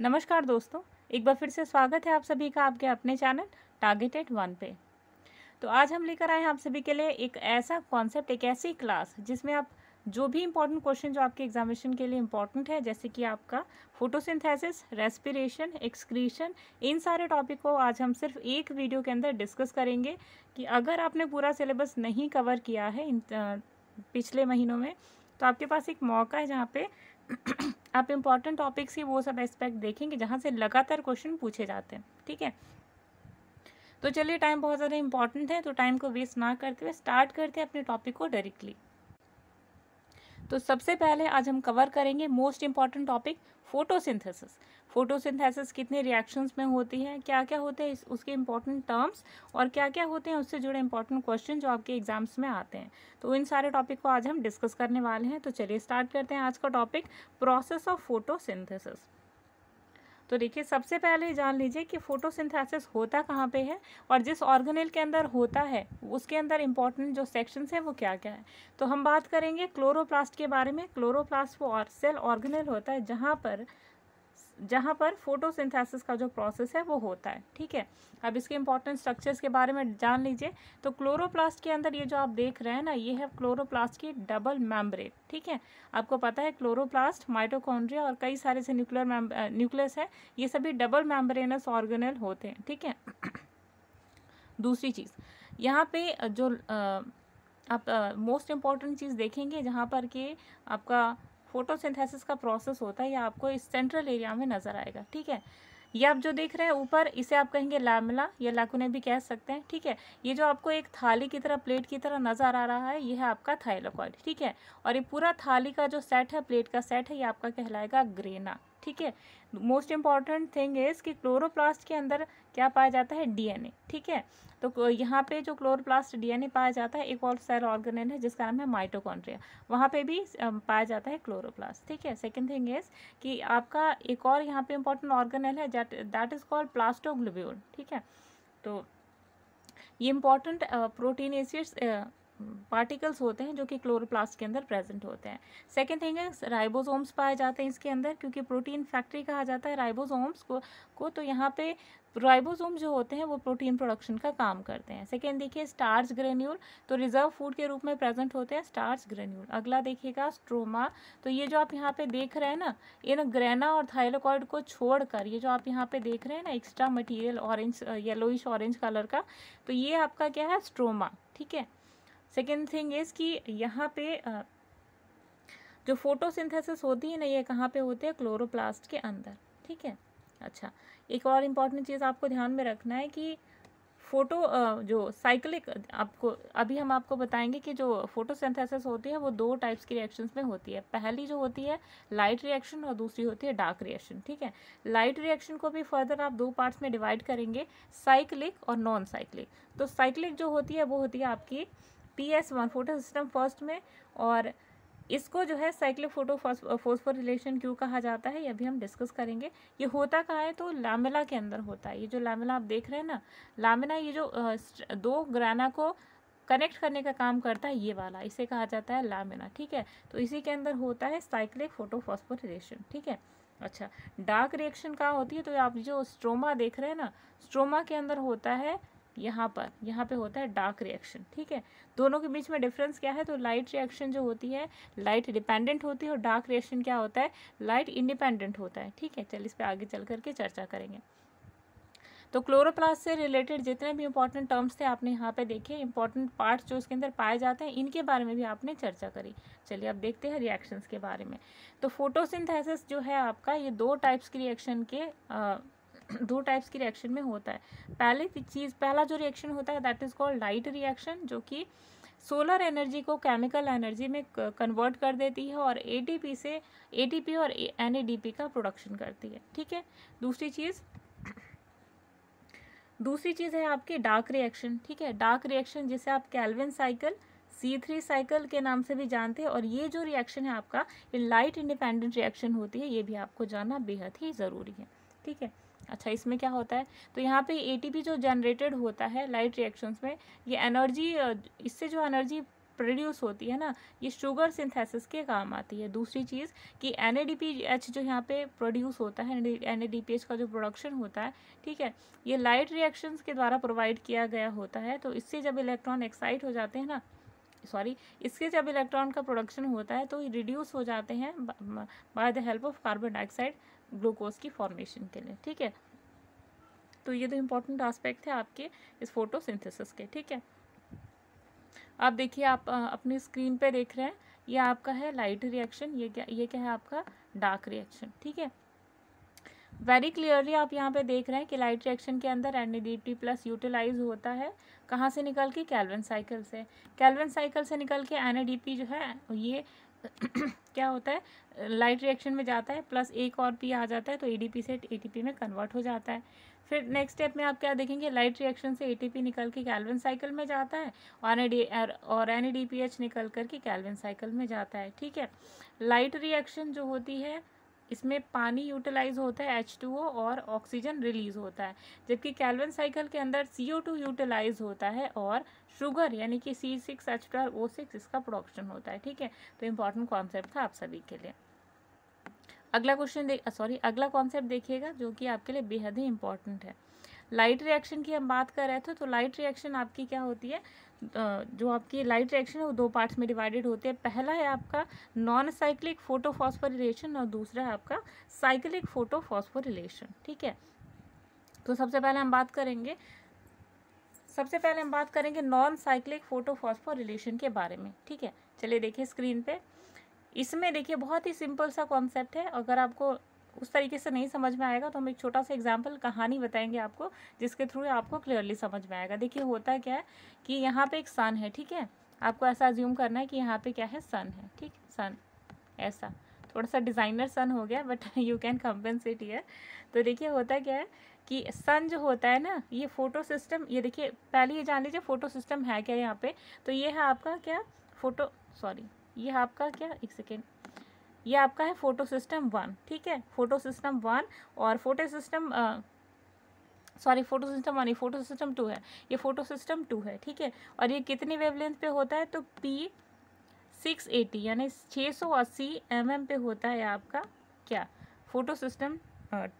नमस्कार दोस्तों एक बार फिर से स्वागत है आप सभी का आपके अपने चैनल टारगेटेड वन पे तो आज हम लेकर आए हैं आप सभी के लिए एक ऐसा कॉन्सेप्ट एक ऐसी क्लास जिसमें आप जो भी इम्पोर्टेंट क्वेश्चन जो आपके एग्जामिनेशन के लिए इम्पॉर्टेंट है जैसे कि आपका फोटोसिंथेसिस रेस्पिरेशन एक्सक्रीशन इन सारे टॉपिक को आज हम सिर्फ एक वीडियो के अंदर डिस्कस करेंगे कि अगर आपने पूरा सिलेबस नहीं कवर किया है इन पिछले महीनों में तो आपके पास एक मौका है जहाँ पे आप इम्पॉर्टेंट टॉपिक्स के वो सब एस्पेक्ट देखेंगे जहाँ से लगातार क्वेश्चन पूछे जाते हैं ठीक है तो चलिए टाइम बहुत ज़्यादा इंपॉर्टेंट है तो टाइम को वेस्ट ना करते हुए स्टार्ट करते हैं अपने टॉपिक को डायरेक्टली तो सबसे पहले आज हम कवर करेंगे most important topic photosynthesis photosynthesis कितने रिएक्शंस में होती है क्या क्या होते हैं उसके इम्पॉर्टेंट टर्म्स और क्या क्या होते हैं उससे जुड़े इम्पॉर्टेंट क्वेश्चन जो आपके एग्जाम्स में आते हैं तो इन सारे टॉपिक को आज हम डिस्कस करने वाले हैं तो चलिए स्टार्ट करते हैं आज का टॉपिक प्रोसेस ऑफ फोटोसिंथेसिस तो देखिए सबसे पहले जान लीजिए कि फोटोसिंथेसिस होता कहाँ पे है और जिस ऑर्गेनेल के अंदर होता है उसके अंदर इंपॉर्टेंट जो सेक्शंस हैं वो क्या क्या है तो हम बात करेंगे क्लोरोप्लास्ट के बारे में क्लोरोप्लास्ट वो और सेल ऑर्गेनेल होता है जहाँ पर जहाँ पर फोटोसिंथेसिस का जो प्रोसेस है वो होता है ठीक है अब इसके इंपॉर्टेंट स्ट्रक्चर्स के बारे में जान लीजिए तो क्लोरोप्लास्ट के अंदर ये जो आप देख रहे हैं ना ये है क्लोरोप्लास्ट की डबल मेम्ब्रेन ठीक है आपको पता है क्लोरोप्लास्ट माइटोकॉन्ड्रिया और कई सारे से न्यूक्लियर न्यूक्लियस है ये सभी डबल मेम्ब्रेनस ऑर्गेनल होते हैं ठीक है दूसरी चीज़ यहाँ पे जो आ, आप मोस्ट इम्पॉर्टेंट चीज़ देखेंगे जहाँ पर कि आपका फोटोसिंथेसिस का प्रोसेस होता है ये आपको इस सेंट्रल एरिया में नज़र आएगा ठीक है ये आप जो देख रहे हैं ऊपर इसे आप कहेंगे लामला या लाकुने भी कह सकते हैं ठीक है ये जो आपको एक थाली की तरह प्लेट की तरह नज़र आ रहा है ये है आपका थाइलोकॉइड ठीक है और ये पूरा थाली का जो सेट है प्लेट का सेट है ये आपका कहलाएगा ग्रेना ठीक है मोस्ट इम्पॉर्टेंट थिंग इज़ कि क्लोरोप्लास्ट के अंदर क्या पाया जाता है डीएनए ठीक है तो यहाँ पे जो क्लोरोप्लास्ट डीएनए पाया जाता है एक और सेल ऑर्गेनेल है जिसका नाम है माइटोकॉन्ड्रिया वहाँ पे भी पाया जाता है क्लोरोप्लास्ट ठीक है सेकंड थिंग इज़ कि आपका एक और यहाँ पे इंपॉर्टेंट ऑर्गेनेल है दैट इज़ कॉल्ड प्लास्टोग्लोब्यूल ठीक है तो ये इंपॉर्टेंट एसियस पार्टिकल्स होते हैं जो कि क्लोरोप्लास्ट के अंदर प्रेजेंट होते हैं सेकेंड थिंग है राइबोसोम्स पाए जाते हैं इसके अंदर क्योंकि प्रोटीन फैक्ट्री कहा जाता है राइबोसोम्स को को तो यहाँ पे राइबोसोम जो होते हैं वो प्रोटीन प्रोडक्शन का काम करते हैं सेकेंड देखिए स्टार्च ग्रेन्यूल तो रिजर्व फूड के रूप में प्रेजेंट होते हैं स्टार्च ग्रेन्यूल अगला देखिएगा स्ट्रोमा तो ये जो आप यहाँ पे देख रहे हैं ना इन ग्रेना और थाइलोकॉइड को छोड़कर ये जो आप यहाँ पे देख रहे हैं ना extra material orange yellowish orange colour का तो ये आपका क्या है स्ट्रोमा ठीक है सेकेंड थिंग इज़ कि यहाँ पे जो फोटोसिंथेसिस होती है ना ये कहाँ पे होते हैं क्लोरोप्लास्ट के अंदर ठीक है अच्छा एक और इम्पॉर्टेंट चीज़ आपको ध्यान में रखना है कि फ़ोटो जो साइक्लिक आपको अभी हम आपको बताएंगे कि जो फोटोसिंथेसिस होती है वो दो टाइप्स की रिएक्शंस में होती है पहली जो होती है लाइट रिएक्शन और दूसरी होती है डार्क रिएक्शन ठीक है लाइट रिएक्शन को भी फर्दर आप दो पार्ट्स में डिवाइड करेंगे साइक्लिक और नॉन साइक्लिक तो साइक्लिक जो होती है वो होती है आपकी P S one photo system first में और इसको जो है साइक्लिक फोटो फोस्फोर रिलेशन क्यों कहा जाता है ये भी हम डिस्कस करेंगे ये होता कहाँ है तो लामिला के अंदर होता है ये जो लामिला आप देख रहे हैं ना लामिला ये जो दो ग्राना को कनेक्ट करने का काम करता है ये वाला इसे कहा जाता है लामिना ठीक है तो इसी के अंदर होता है साइक्लिक फोटोफॉस्फोर रिलेशन ठीक है अच्छा डार्क रिएक्शन कहाँ होती है तो आप जो स्ट्रोमा देख रहे हैं ना स्ट्रोमा के अंदर होता है यहाँ पर यहाँ पे होता है डार्क रिएक्शन ठीक है दोनों के बीच में डिफरेंस क्या है तो लाइट रिएक्शन जो होती है लाइट डिपेंडेंट होती है और डार्क रिएक्शन क्या होता है लाइट इंडिपेंडेंट होता है ठीक है चल इस पर आगे चल करके चर्चा करेंगे तो क्लोरोप्लास्ट से रिलेटेड जितने भी इंपॉर्टेंट टर्म्स थे आपने यहाँ पे देखे इंपॉर्टेंट पार्ट्स जो उसके अंदर पाए जाते हैं इनके बारे में भी आपने चर्चा करी चलिए अब देखते हैं रिएक्शंस के बारे में तो फोटोसिंथेसिस जो है आपका ये दो टाइप्स की रिएक्शन के आ, दो टाइप्स की रिएक्शन में होता है पहले चीज़ पहला जो रिएक्शन होता है that is called light reaction जो कि सोलर एनर्जी को केमिकल एनर्जी में कन्वर्ट कर देती है और एटीपी से एटीपी और एनएडीपी का प्रोडक्शन करती है ठीक है दूसरी चीज़ दूसरी चीज़ है आपके डार्क रिएक्शन ठीक है डार्क रिएक्शन जिसे आप Calvin cycle C three cycle के नाम से भी जानते हैं और ये जो रिएक्शन है आपका ये लाइट इंडिपेंडेंट रिएक्शन होती है ये भी आपको जानना बेहद ही ज़रूरी है ठीक है अच्छा इसमें क्या होता है तो यहाँ पे पी जो जनरेटेड होता है लाइट रिएक्शंस में ये एनर्जी इससे जो एनर्जी प्रोड्यूस होती है ना ये शुगर सिंथेसिस के काम आती है दूसरी चीज़ कि एन जो यहाँ पे प्रोड्यूस होता है एन का जो प्रोडक्शन होता है ठीक है ये लाइट रिएक्शंस के द्वारा प्रोवाइड किया गया होता है तो इससे जब इलेक्ट्रॉन एक्साइट हो जाते हैं ना सॉरी इसके जब इलेक्ट्रॉन का प्रोडक्शन होता है तो रिड्यूस हो जाते हैं by the help of carbon dioxide glucose की फॉर्मेशन के लिए ठीक है तो ये तो इम्पोर्टेंट आस्पेक्ट है आपके इस फोटोसिंथेसिस के ठीक है आप देखिए आप अपनी स्क्रीन पे देख रहे हैं ये आपका है लाइट रिएक्शन ये क्या ये क्या है आपका डार्क रिएक्शन ठीक है वेरी क्लियरली आप यहाँ पे देख रहे हैं कि लाइट रिएक्शन के अंदर एन प्लस यूटिलाइज होता है कहाँ से निकल के कैलवन साइकिल से कैलवन साइकिल से निकल के एन जो है ये क्या होता है लाइट रिएक्शन में जाता है प्लस एक और पी आ जाता है तो एडीपी से एटीपी में कन्वर्ट हो जाता है फिर नेक्स्ट स्टेप में आप क्या देखेंगे लाइट रिएक्शन से एटीपी निकल के कैलविन साइकिल में जाता है और एन डी और एन निकल करके कैलविन साइकिल में जाता है ठीक है लाइट रिएक्शन जो होती है इसमें पानी यूटिलाइज होता है एच टू ओ और ऑक्सीजन रिलीज होता है जबकि कैलवन साइकिल के अंदर सी ओ टू यूटिलाइज होता है और शुगर यानी कि C six H two R O six इसका प्रोडक्शन होता है ठीक है तो इम्पॉर्टेंट कॉन्सेप्ट था आप सभी के लिए अगला क्वेश्चन देख सॉरी अगला कॉन्सेप्ट देखिएगा जो कि आपके लिए बेहद ही इंपॉर्टेंट है लाइट रिएक्शन की हम बात कर रहे थे तो लाइट रिएक्शन आपकी क्या होती है जो आपकी लाइट रिएक्शन है वो दो पार्ट्स में डिवाइडेड होते हैं पहला है आपका नॉन साइक्लिक फोटोफॉस्फोरिलेशन और दूसरा है आपका साइक्लिक फोटोफॉस्फोरिलेशन ठीक है तो सबसे पहले हम बात करेंगे सबसे पहले हम बात करेंगे नॉन साइक्लिक फोटोफॉस्फोरिलेशन के बारे में ठीक है चलिए देखिए स्क्रीन पे इसमें देखिए बहुत ही सिंपल सा कॉन्सेप्ट है अगर आपको उस तरीके से नहीं समझ में आएगा तो हम एक छोटा सा एग्जाम्पल कहानी बताएंगे आपको जिसके थ्रू आपको क्लियरली समझ में आएगा देखिए होता क्या है कि यहाँ पे एक सन है ठीक है आपको ऐसा ज्यूम करना है कि यहाँ पे क्या है सन है ठीक सन ऐसा थोड़ा सा डिज़ाइनर सन हो गया but you can compensate year तो देखिए होता क्या है कि सन जो होता है ना ये फोटो सिस्टम ये देखिए पहले ये जान लीजिए फोटो सिस्टम है क्या यहाँ पे तो ये है आपका क्या फोटो सॉरी ये है आपका क्या एक सेकेंड ये आपका है फोटो सिस्टम वन ठीक है फोटो सिस्टम वन और photo system sorry photo system one photo system two है ये फोटो सिस्टम टू है ठीक है और ये कितनी वेवलेंथ पे होता है तो पी सिक्स एटी यानी छः सौ अस्सी एम एम पे होता है आपका क्या फोटो सिस्टम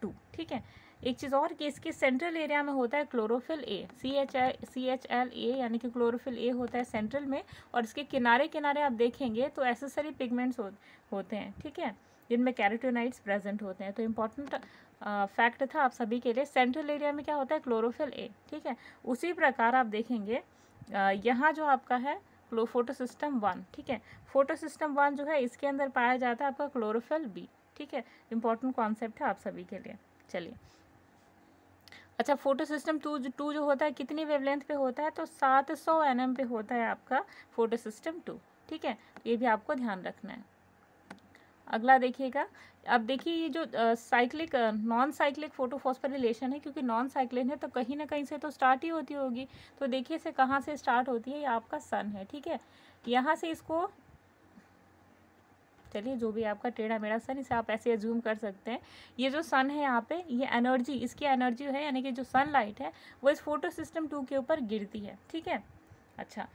टू ठीक है एक चीज़ और कि इसके सेंट्रल एरिया में होता है chlorophyll A C H C H L A यानी कि क्लोरोफिल ए होता है सेंट्रल में और इसके किनारे किनारे आप देखेंगे तो एसेसरी पिगमेंट्स हो, होते हैं ठीक है जिनमें कैरेटोनाइट्स प्रेजेंट होते हैं तो इम्पॉर्टेंट फैक्ट था आप सभी के लिए सेंट्रल एरिया में क्या होता है क्लोरोफिल ए ठीक है उसी प्रकार आप देखेंगे यहाँ जो आपका है क्लो फोटोसिस्टम वन ठीक है फोटोसिस्टम वन जो है इसके अंदर पाया जाता है आपका क्लोरोफिल बी ठीक है इंपॉर्टेंट कॉन्सेप्ट है आप सभी के लिए चलिए अच्छा फोटो सिस्टम टू टू जो होता है कितनी वेवलेंथ पे होता है तो सात सौ एन पे होता है आपका फोटो सिस्टम टू ठीक है ये भी आपको ध्यान रखना है अगला देखिएगा अब देखिए ये जो साइक्लिक नॉन साइक्लिक फोटोफॉस्फोरिलेशन है क्योंकि नॉन साइक्लिन है तो कहीं ना कहीं से तो स्टार्ट ही होती होगी तो देखिए इसे कहाँ से स्टार्ट होती है ये आपका सन है ठीक है यहाँ से इसको चलिए जो भी आपका टेढ़ा मेढ़ा सन इसे आप ऐसे जूम कर सकते हैं ये जो सन है यहाँ पे ये एनर्जी इसकी एनर्जी है यानी कि जो सनलाइट है वो इस फोटो सिस्टम टू के ऊपर गिरती है ठीक है अच्छा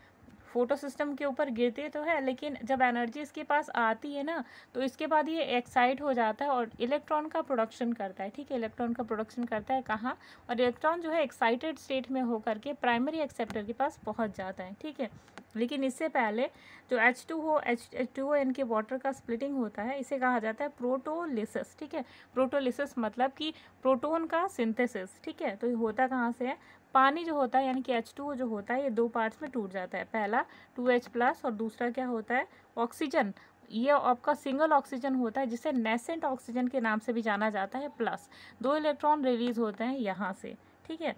फोटो सिस्टम के ऊपर गिरते तो है लेकिन जब एनर्जी इसके पास आती है ना तो इसके बाद ये एक्साइट हो जाता है और इलेक्ट्रॉन का प्रोडक्शन करता है ठीक है इलेक्ट्रॉन का प्रोडक्शन करता है कहाँ और इलेक्ट्रॉन जो है एक्साइटेड स्टेट में होकर के प्राइमरी एक्सेप्टर के पास पहुँच जाता है ठीक है लेकिन इससे पहले जो एच टू हो एच एच टू ओ इनके वाटर का स्प्लिटिंग होता है इसे कहा जाता है प्रोटोलिसिस ठीक है प्रोटोलिसिस मतलब कि प्रोटोन का सिंथेसिस ठीक है तो ये होता कहाँ से है पानी जो होता है यानी कि एच टू जो होता है ये दो पार्ट्स में टूट जाता है पहला टू एच प्लस और दूसरा क्या होता है ऑक्सीजन ये आपका सिंगल ऑक्सीजन होता है जिसे नेसेंट ऑक्सीजन के नाम से भी जाना जाता है प्लस दो इलेक्ट्रॉन रिलीज होते हैं यहाँ से ठीक है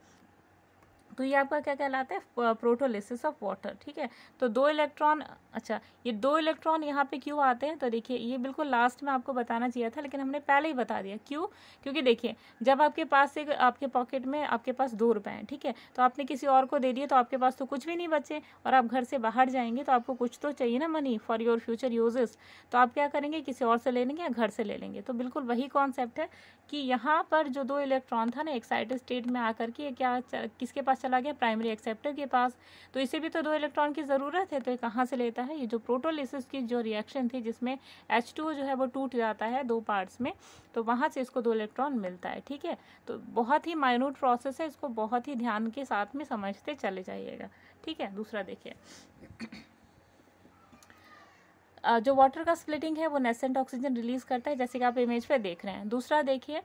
तो ये आपका क्या कहलाता है प्रोटोलिसिस ऑफ वाटर ठीक है तो दो इलेक्ट्रॉन अच्छा ये दो इलेक्ट्रॉन यहाँ पे क्यों आते हैं तो देखिए ये बिल्कुल लास्ट में आपको बताना चाहिए था लेकिन हमने पहले ही बता दिया क्यों क्योंकि देखिए जब आपके पास एक आपके पॉकेट में आपके पास दो रुपए हैं ठीक है तो आपने किसी और को दे दिए तो आपके पास तो कुछ भी नहीं बचे और आप घर से बाहर जाएंगे तो आपको कुछ तो चाहिए ना money for your future uses तो आप क्या करेंगे किसी और से ले लेंगे या घर से ले लेंगे तो बिल्कुल वही कॉन्सेप्ट है कि यहाँ पर जो दो इलेक्ट्रॉन था ना एक्साइटेड स्टेट में आकर के क्या किसके पास चला गया प्राइमरी एक्सेप्टर के पास तो इसे भी तो दो इलेक्ट्रॉन की ज़रूरत है तो ये कहाँ से लेता है ये जो प्रोटोलिसिस की जो रिएक्शन थी जिसमें एच जो है वो टूट जाता है दो पार्ट्स में तो वहाँ से इसको दो इलेक्ट्रॉन मिलता है ठीक है तो बहुत ही माइनूट प्रोसेस है इसको बहुत ही ध्यान के साथ में समझते चले जाइएगा ठीक है दूसरा देखिए जो वाटर का स्प्लिटिंग है वो नेसेंट ऑक्सीजन रिलीज करता है जैसे कि आप इमेज पे देख रहे हैं दूसरा देखिए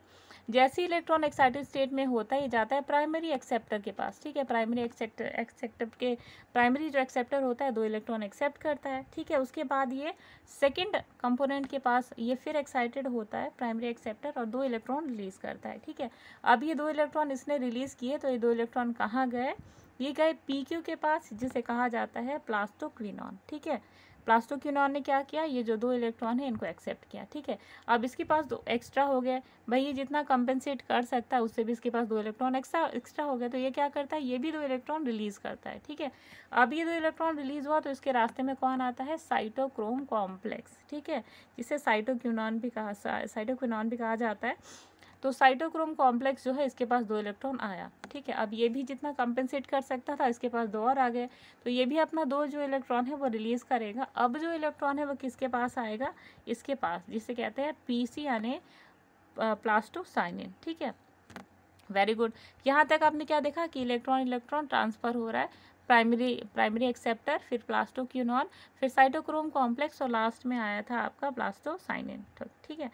जैसे इलेक्ट्रॉन एक्साइटेड स्टेट में होता है ये जाता है प्राइमरी एक्सेप्टर के पास ठीक है प्राइमरी एक्सेप्टर एक्सेप्टर के प्राइमरी जो एक्सेप्टर होता है दो इलेक्ट्रॉन एक्सेप्ट करता है ठीक है उसके बाद ये सेकेंड कंपोनेंट के पास ये फिर एक्साइटेड होता है प्राइमरी एक्सेप्टर और दो इलेक्ट्रॉन रिलीज करता है ठीक है अब ये दो इलेक्ट्रॉन इसने रिलीज़ किए तो ये दो इलेक्ट्रॉन कहाँ गए ये गए पी के पास जिसे कहा जाता है प्लास्टोक्लिनॉन ठीक है प्लास्टोक्यूनॉन ने क्या किया ये जो दो इलेक्ट्रॉन है इनको एक्सेप्ट किया ठीक है अब इसके पास दो एक्स्ट्रा हो गया भाई ये जितना कंपेंसेट कर सकता है उससे भी इसके पास दो इलेक्ट्रॉन एक्स्ट्रा एक्स्ट्रा हो गया तो ये क्या करता है ये भी दो इलेक्ट्रॉन रिलीज करता है ठीक है अब ये दो इलेक्ट्रॉन रिलीज हुआ तो इसके रास्ते में कौन आता है साइटोक्रोम कॉम्प्लेक्स ठीक है जिसे साइटोक्यूनॉन भी कहा साइटोक्यूनॉन भी कहा जाता है तो साइटोक्रोम कॉम्प्लेक्स जो है इसके पास दो इलेक्ट्रॉन आया ठीक है अब ये भी जितना कंपेंसेट कर सकता था इसके पास दो और आ गए तो ये भी अपना दो जो इलेक्ट्रॉन है वो रिलीज़ करेगा अब जो इलेक्ट्रॉन है वो किसके पास आएगा इसके पास जिसे कहते हैं पी सी यानी प्लास्टोसाइनिन ठीक है वेरी गुड यहाँ तक आपने क्या देखा कि इलेक्ट्रॉन इलेक्ट्रॉन ट्रांसफ़र हो रहा है प्राइमरी प्राइमरी एक्सेप्टर फिर प्लास्टोक्यूनॉल फिर साइटोक्रोम कॉम्प्लेक्स और लास्ट में आया था आपका प्लास्टोसाइनिन ठीक है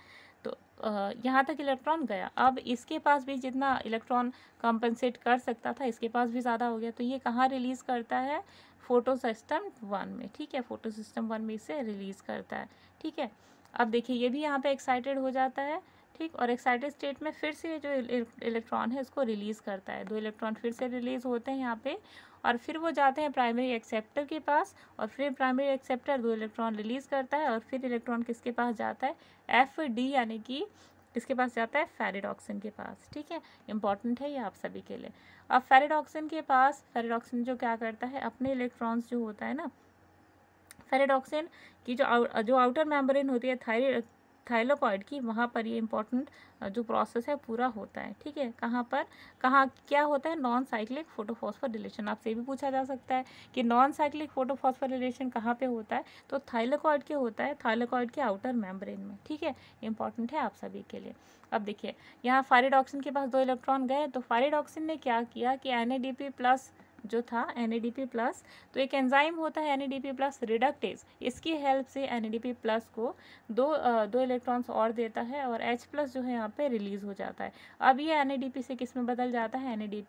यहाँ तक इलेक्ट्रॉन गया अब इसके पास भी जितना इलेक्ट्रॉन कंपनसेट कर सकता था इसके पास भी ज़्यादा हो गया तो ये कहाँ रिलीज़ करता है फ़ोटो सिस्टम वन में ठीक है फ़ोटो सिस्टम वन में इसे रिलीज़ करता है ठीक है अब देखिए ये भी यहाँ पे एक्साइटेड हो जाता है ठीक और एक्साइटेड स्टेट में फिर से जो इलेक्ट्रॉन e-, है इसको रिलीज़ करता है दो इलेक्ट्रॉन फिर से रिलीज़ होते हैं यहाँ पे और फिर वो जाते हैं प्राइमरी एक्सेप्टर के पास और फिर प्राइमरी एक्सेप्टर दो इलेक्ट्रॉन रिलीज़ करता है और फिर इलेक्ट्रॉन किसके पास जाता है एफ डी यानी कि किसके पास जाता है फेरिडॉक्सिन के पास ठीक है इंपॉर्टेंट है ये आप सभी के लिए अब फेरेडॉक्सिन के पास फेरिडॉक्सिन जो क्या करता है अपने इलेक्ट्रॉन्स जो होता है ना फेरेडॉक्सिन की जो आउ, जो आउटर मेम्ब्रेन होती है थायरी थाइलोपॉइड की वहाँ पर ये इंपॉर्टेंट जो प्रोसेस है पूरा होता है ठीक है कहाँ पर कहाँ क्या होता है नॉन साइक्लिक फोटोफॉस्फर रिलेशन आपसे भी पूछा जा सकता है कि नॉन साइक्लिक फोटोफॉस्फर रिलेशन कहाँ पे होता है तो थाइलोकॉइड के होता है थाइलोकॉइड के आउटर मेम्ब्रेन में ठीक है इंपॉर्टेंट है आप सभी के लिए अब देखिए यहाँ फारिड के पास दो इलेक्ट्रॉन गए तो फारिड ने क्या किया कि एन प्लस जो था एन प्लस तो एक एंजाइम होता है एन प्लस रिडक्टेज इसकी हेल्प से एन प्लस को दो आ, दो इलेक्ट्रॉन्स और देता है और एच प्लस जो है यहाँ पे रिलीज़ हो जाता है अब ये एन से किस में बदल जाता है एन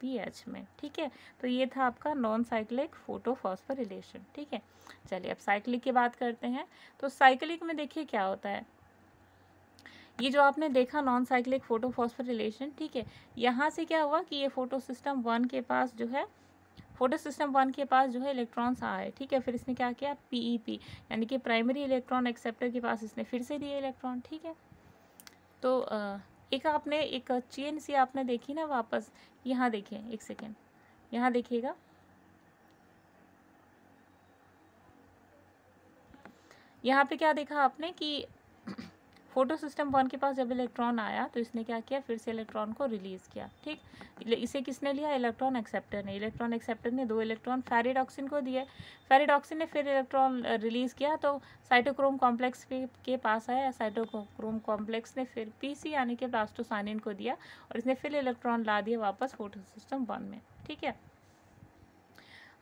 में ठीक है तो ये था आपका नॉन साइक्लिक रिलेशन ठीक है चलिए अब साइक्लिक की बात करते हैं तो साइक्लिक में देखिए क्या होता है ये जो आपने देखा नॉन साइक्लिक रिलेशन ठीक है यहाँ से क्या हुआ कि ये फोटो सिस्टम वन के पास जो है फोटो सिस्टम वन के पास जो है इलेक्ट्रॉन्स आए ठीक है फिर इसने क्या किया पीईपी e यानी कि प्राइमरी इलेक्ट्रॉन एक्सेप्टर के पास इसने फिर से दिए इलेक्ट्रॉन ठीक है तो एक आपने एक चेन सी आपने देखी ना वापस यहाँ देखे एक सेकेंड यहाँ देखिएगा यहाँ पे क्या देखा आपने कि फोटो सिस्टम वन के पास जब इलेक्ट्रॉन आया तो इसने क्या किया फिर से इलेक्ट्रॉन को रिलीज़ किया ठीक इसे किसने लिया इलेक्ट्रॉन एक्सेप्टर ने इलेक्ट्रॉन एक्सेप्टर ने दो इलेक्ट्रॉन फेरिडॉक्सिन को दिए फेरिडॉक्सिन ने फिर इलेक्ट्रॉन रिलीज़ किया तो साइटोक्रोम कॉम्प्लेक्स के पास आया साइटोक्रोम कॉम्प्लेक्स ने फिर पी यानी कि प्लास्टोसानिन को दिया और इसने फिर इलेक्ट्रॉन ला दिया वापस फोटो सिस्टम वन में ठीक है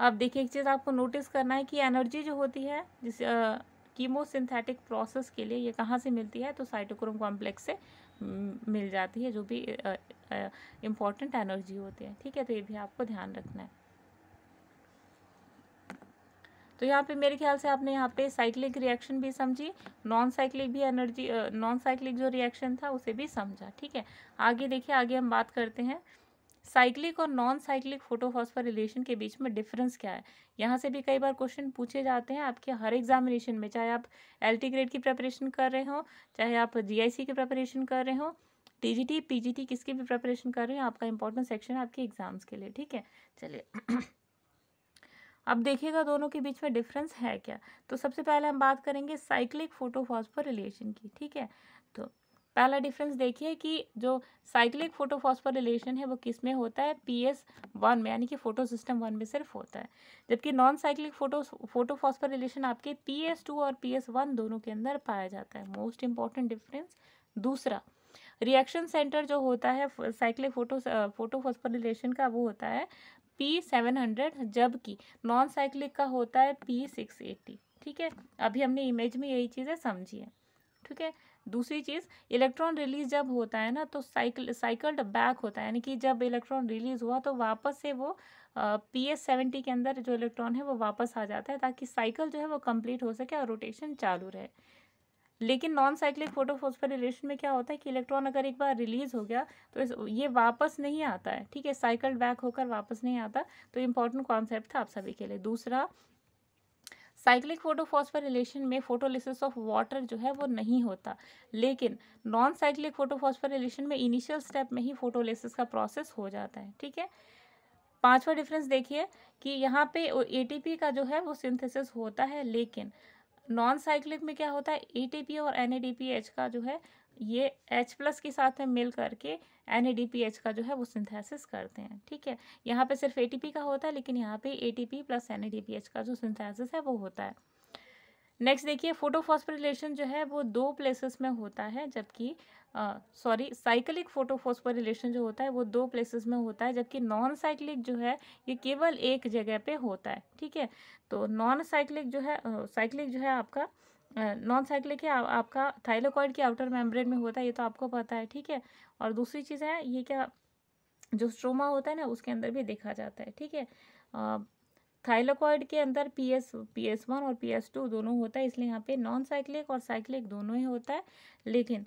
अब देखिए एक चीज़ आपको नोटिस करना है कि एनर्जी जो होती है जिस कीमोसिंथेटिक प्रोसेस के लिए ये कहाँ से मिलती है तो साइटोक्रोम कॉम्प्लेक्स से मिल जाती है जो भी इम्पॉर्टेंट एनर्जी होती है ठीक है तो ये भी आपको ध्यान रखना है तो यहाँ पे मेरे ख्याल से आपने यहाँ पे साइक्लिक रिएक्शन भी समझी नॉन साइक्लिक भी एनर्जी नॉन साइक्लिक जो रिएक्शन था उसे भी समझा ठीक है आगे देखिए आगे हम बात करते हैं साइक्लिक और नॉन साइक्लिक फोटोफॉस्फोरिलेशन के बीच में डिफरेंस क्या है यहाँ से भी कई बार क्वेश्चन पूछे जाते हैं आपके हर एग्जामिनेशन में चाहे आप एल ग्रेड की प्रेपरेशन कर रहे हो चाहे आप जी की प्रेपरेशन कर रहे हो टीजीटी पीजीटी किसकी भी प्रेपरेशन कर रहे हो आपका इंपॉर्टेंट सेक्शन है आपके एग्जाम्स के लिए ठीक है चलिए अब देखिएगा दोनों के बीच में डिफरेंस है क्या तो सबसे पहले हम बात करेंगे साइक्लिक रिलेशन की ठीक है तो पहला डिफरेंस देखिए कि जो साइक्लिक फोटोफॉस्फोरिलेशन है वो किस में होता है पी एस वन में यानी कि फोटो सिस्टम वन में सिर्फ होता है जबकि नॉन साइक्लिक फोटो फोटोफॉस्फोरिलेशन आपके पी एस टू और पी एस वन दोनों के अंदर पाया जाता है मोस्ट इंपॉर्टेंट डिफरेंस दूसरा रिएक्शन सेंटर जो होता है साइक्लिक फोटो फोटोफॉस्फोरिलेशन का वो होता है पी सेवन हंड्रेड जबकि नॉन साइक्लिक का होता है पी सिक्स एट्टी ठीक है अभी हमने इमेज में यही चीज़ें समझी है ठीक है दूसरी चीज़ इलेक्ट्रॉन रिलीज जब होता है ना तो साइकिल साइकिल्ड बैक होता है यानी कि जब इलेक्ट्रॉन रिलीज हुआ तो वापस से वो पी एस सेवेंटी के अंदर जो इलेक्ट्रॉन है वो वापस आ जाता है ताकि साइकिल जो है वो कंप्लीट हो सके और रोटेशन चालू रहे लेकिन नॉन साइक्लिक फोटोफोस्फोरिलेशन में क्या होता है कि इलेक्ट्रॉन अगर एक बार रिलीज हो गया तो इस ये वापस नहीं आता है ठीक है साइकिल बैक होकर वापस नहीं आता तो इम्पॉर्टेंट कॉन्सेप्ट था आप सभी के लिए दूसरा साइक्लिक फोटोफॉस्फोरिलेशन में फोटोलिसिस ऑफ वाटर जो है वो नहीं होता लेकिन नॉन साइक्लिक फोटोफॉस्फोरिलेशन में इनिशियल स्टेप में ही फोटोलिसिस का प्रोसेस हो जाता है ठीक है पांचवा डिफरेंस देखिए कि यहाँ पे एटीपी का जो है वो सिंथेसिस होता है लेकिन नॉन साइक्लिक में क्या होता है एटीपी और एनएडीपीएच का जो है ये H प्लस के साथ में मिल करके एन का जो है वो सिंथेसिस करते हैं ठीक है यहाँ पे सिर्फ ए का होता है लेकिन यहाँ पे A T P plus N का जो सिंथेसिस है वो होता है नेक्स्ट देखिए फोटोफॉस्फोरिलेशन जो है वो दो प्लेसेस में होता है जबकि सॉरी साइक्लिक फोटोफोस्फोरिलेशन जो होता है वो दो प्लेसेस में होता है जबकि नॉन साइक्लिक जो है ये केवल एक जगह पे होता है ठीक है तो नॉन साइक्लिक जो है साइक्लिक uh, जो है आपका नॉन साइक्लिक है आपका थाइलोकॉइड की आउटर मेम्ब्रेन में होता है ये तो आपको पता है ठीक है और दूसरी चीज़ है ये क्या जो स्ट्रोमा होता है ना उसके अंदर भी देखा जाता है ठीक है थाइलोकॉइड के अंदर P S P S one और पी एस टू दोनों होता है इसलिए यहाँ पे नॉन साइक्लिक और साइक्लिक दोनों ही होता है लेकिन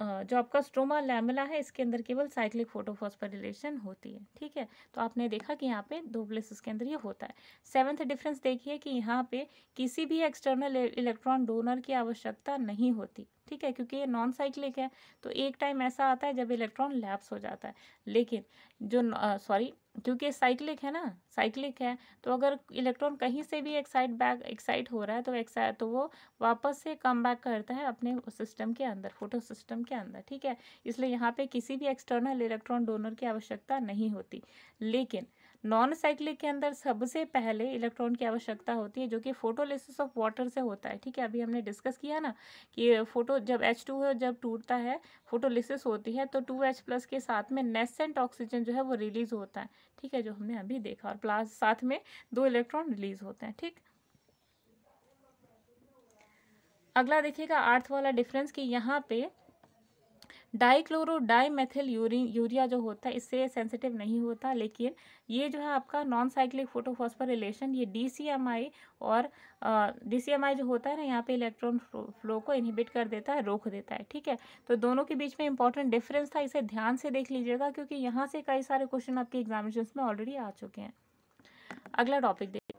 जो आपका स्ट्रोमा लैमिला है इसके अंदर केवल साइक्लिक फोटोफॉस्फोरिलेशन होती है ठीक है तो आपने देखा कि यहाँ पे दो प्लेसेस के अंदर ये होता है सेवन्थ डिफरेंस देखिए कि यहाँ पे किसी भी एक्सटर्नल इलेक्ट्रॉन डोनर की आवश्यकता नहीं होती ठीक है क्योंकि ये नॉन साइक्लिक है तो एक टाइम ऐसा आता है जब इलेक्ट्रॉन लैप्स हो जाता है लेकिन जो सॉरी क्योंकि साइक्लिक है ना साइक्लिक है तो अगर इलेक्ट्रॉन कहीं से भी एक्साइट बैक एक्साइट हो रहा है तो एक्साइट तो वो वापस से कम बैक करता है अपने सिस्टम के अंदर फोटो सिस्टम के अंदर ठीक है इसलिए यहाँ पे किसी भी एक्सटर्नल इलेक्ट्रॉन डोनर की आवश्यकता नहीं होती लेकिन नॉन साइक्लिक के अंदर सबसे पहले इलेक्ट्रॉन की आवश्यकता होती है जो कि फोटोलिसिस ऑफ वाटर से होता है ठीक है अभी हमने डिस्कस किया ना कि फोटो जब एच टू है जब टूटता है फोटोलिसिस होती है तो टू एच प्लस के साथ में नेसेंट ऑक्सीजन जो है वो रिलीज होता है ठीक है जो हमने अभी देखा और प्लास साथ में दो इलेक्ट्रॉन रिलीज होते हैं ठीक अगला देखिएगा आर्थ वाला डिफरेंस कि यहाँ पे डाईक्लोरो डाई मेथिल यूरिया जो होता है इससे सेंसिटिव नहीं होता लेकिन ये जो है आपका नॉन साइक्लिक रिलेशन ये डी और डी जो होता है ना यहाँ पे इलेक्ट्रॉन फ्लो को इनहिबिट कर देता है रोक देता है ठीक है तो दोनों के बीच में इंपॉर्टेंट डिफरेंस था इसे ध्यान से देख लीजिएगा क्योंकि यहाँ से कई सारे क्वेश्चन आपके एग्जामिनेशन में ऑलरेडी आ चुके हैं अगला टॉपिक देखिए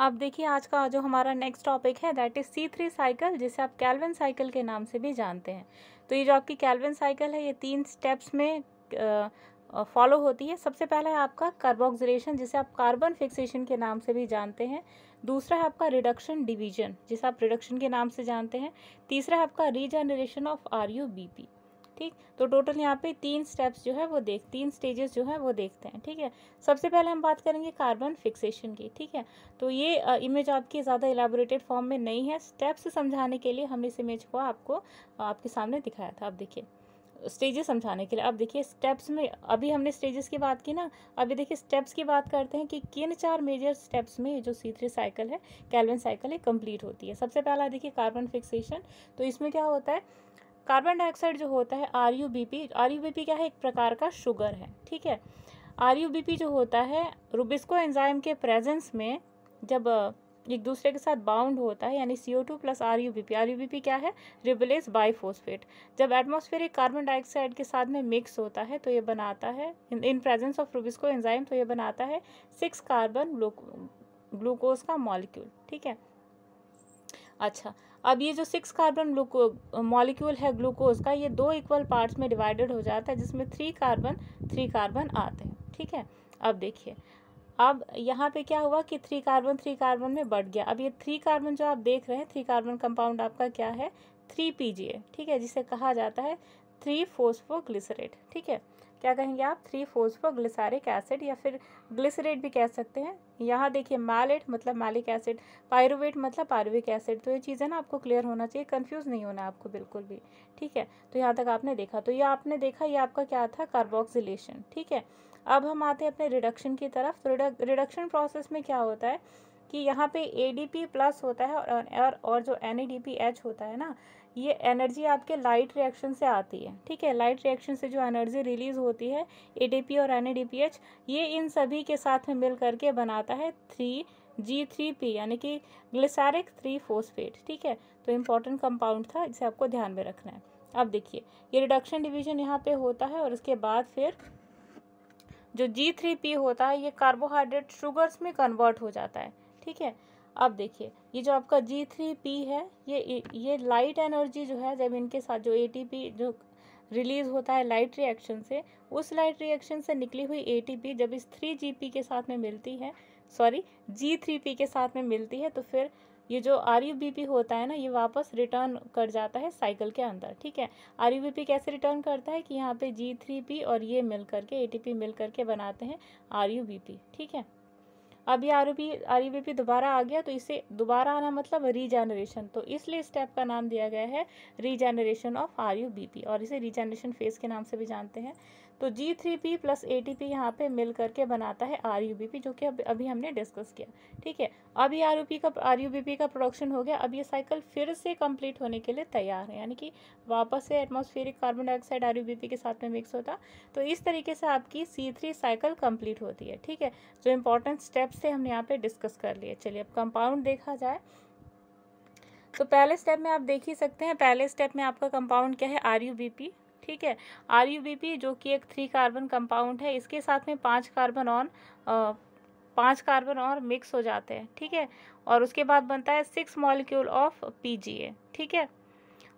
आप देखिए आज का जो हमारा नेक्स्ट टॉपिक है that is C three cycle जिसे आप कैलविन साइकिल के नाम से भी जानते हैं तो ये जो आपकी कैलविन साइकिल है ये तीन स्टेप्स में फॉलो होती है सबसे पहला है आपका कार्बोक्सिलेशन जिसे आप कार्बन फिक्सेशन के नाम से भी जानते हैं दूसरा है आपका रिडक्शन डिवीजन जिसे आप रिडक्शन के नाम से जानते हैं तीसरा है आपका regeneration of R U B P ठीक तो टोटल यहाँ पे तीन स्टेप्स जो है वो देख तीन स्टेजेस जो है वो देखते हैं ठीक है सबसे पहले हम बात करेंगे कार्बन फिक्सेशन की ठीक है तो ये इमेज आपकी ज़्यादा एलेबोरेटेड फॉर्म में नहीं है स्टेप्स समझाने के लिए हम इस इमेज को आपको आपके सामने दिखाया था आप देखिए स्टेजेस समझाने के लिए अब देखिए स्टेप्स में अभी हमने स्टेजेस की बात की ना अभी देखिए स्टेप्स की बात करते हैं कि किन चार मेजर स्टेप्स में जो सी थ्री साइकिल है कैलविन साइकिल है कंप्लीट होती है सबसे पहला देखिए कार्बन फिक्सेशन तो इसमें क्या होता है कार्बन डाइऑक्साइड जो होता है R U B P R U B P क्या है एक प्रकार का शुगर है ठीक है आर यू बी पी जो होता है रुबिस्को एंजाइम के प्रेजेंस में जब एक दूसरे के साथ बाउंड होता है यानी C O two plus R U B P R U B P क्या है रिबलेस बाईफोस्फेट जब एटमोस्फेरिक कार्बन डाइऑक्साइड के साथ में मिक्स होता है तो ये बनाता है in presence of rubisco enzyme तो ये बनाता है सिक्स कार्बन ग्लूकोज का मॉलिक्यूल ठीक है अच्छा अब ये जो सिक्स कार्बन ग्लूको मॉलिक्यूल है ग्लूकोज का ये दो इक्वल पार्ट्स में डिवाइडेड हो जाता है जिसमें थ्री कार्बन थ्री कार्बन आते हैं ठीक है अब देखिए अब यहाँ पे क्या हुआ कि थ्री कार्बन थ्री कार्बन में बढ़ गया अब ये थ्री कार्बन जो आप देख रहे हैं थ्री कार्बन कंपाउंड आपका क्या है थ्री पी ठीक है जिसे कहा जाता है थ्री फोस्फोग्लिसरेट ठीक है क्या कहेंगे आप थ्री ग्लिसारिक एसिड या फिर ग्लिसरेट भी कह सकते हैं यहाँ देखिए मैलेट मतलब मैलिक एसिड पायरुवेट मतलब पायरुविक एसिड तो ये चीज़ें ना आपको क्लियर होना चाहिए कंफ्यूज नहीं होना आपको बिल्कुल भी ठीक है तो यहाँ तक आपने देखा तो ये आपने देखा ये आपका क्या था कार्बोक्सिलेशन ठीक है अब हम आते हैं अपने रिडक्शन की तरफ तो रिडक्शन प्रोसेस में क्या होता है कि यहाँ पे ए डी पी प्लस होता है और और, और जो N E D P H होता है ना ये एनर्जी आपके लाइट रिएक्शन से आती है ठीक है लाइट रिएक्शन से जो एनर्जी रिलीज़ होती है ए और एन ये इन सभी के साथ में मिल करके बनाता है थ्री जी थ्री पी यानी कि ग्लिसारिक थ्री फोस्फेट ठीक है तो इम्पॉर्टेंट कंपाउंड था इसे आपको ध्यान में रखना है अब देखिए ये रिडक्शन डिवीजन यहाँ पे होता है और इसके बाद फिर जो जी थ्री पी होता है ये कार्बोहाइड्रेट शुगर्स में कन्वर्ट हो जाता है ठीक है अब देखिए ये जो आपका जी थ्री पी है ये ये लाइट एनर्जी जो है जब इनके साथ जो ए टी पी जो रिलीज़ होता है लाइट रिएक्शन से उस लाइट रिएक्शन से निकली हुई ए जब इस थ्री जी पी के साथ में मिलती है सॉरी जी थ्री पी के साथ में मिलती है तो फिर ये जो आर यू बी पी होता है ना ये वापस रिटर्न कर जाता है साइकिल के अंदर ठीक है आर यू बी पी कैसे रिटर्न करता है कि यहाँ पे जी थ्री पी और ये मिल करके ए टी पी मिल करके बनाते हैं आर यू बी पी ठीक है अभी R B R B P दोबारा आ गया तो इसे दोबारा आना मतलब रीजनरेशन तो इसलिए स्टेप का नाम दिया गया है regeneration of R U B P और इसे रीजनरेशन फेज के नाम से भी जानते हैं तो G three P plus A T P यहाँ पर मिल करके बनाता है आर यू बी पी जो कि अभी अभी हमने डिस्कस किया ठीक है अभी आर यू पी का आर यू बी पी का प्रोडक्शन हो गया अब ये साइकिल फिर से कंप्लीट होने के लिए तैयार है यानी कि वापस से atmospheric carbon dioxide R U B P के साथ में मिक्स होता तो इस तरीके से आपकी सी थ्री साइकिल कम्प्लीट होती है ठीक है जो इंपॉर्टेंट स्टेप्स थे हमने यहाँ पर डिस्कस कर लिए चलिए अब कंपाउंड देखा जाए तो पहले स्टेप में आप देख ही सकते हैं पहले स्टेप में आपका कंपाउंड क्या है आर यू बी पी ठीक है आर जो कि एक थ्री कार्बन कंपाउंड है इसके साथ में पाँच कार्बन और पाँच कार्बन और मिक्स हो जाते हैं ठीक है और उसके बाद बनता है सिक्स मॉलिक्यूल ऑफ ए ठीक है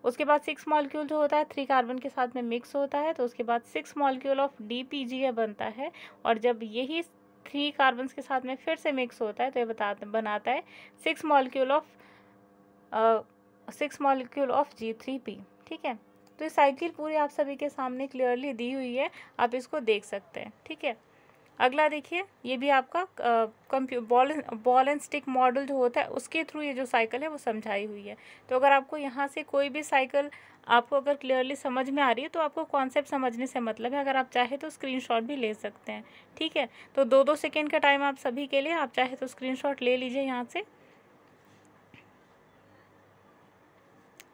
उसके बाद सिक्स मॉलिक्यूल जो होता है थ्री कार्बन के साथ में मिक्स होता है तो उसके बाद six molecule of D P G A बनता है और जब यही थ्री कार्बन के साथ में फिर से मिक्स होता है तो ये बता बनाता है six molecule of six molecule of G three P ठीक है तो ये साइकिल पूरी आप सभी के सामने क्लियरली दी हुई है आप इसको देख सकते हैं ठीक है अगला देखिए ये भी आपका कंप्यू ball ball and stick model जो होता है उसके थ्रू ये जो साइकिल है वो समझाई हुई है तो अगर आपको यहाँ से कोई भी साइकिल आपको अगर क्लियरली समझ में आ रही है तो आपको कॉन्सेप्ट समझने से मतलब है अगर आप चाहे तो स्क्रीनशॉट भी ले सकते हैं ठीक है तो दो दो सेकेंड का टाइम आप सभी के लिए आप चाहे तो स्क्रीन ले लीजिए यहाँ से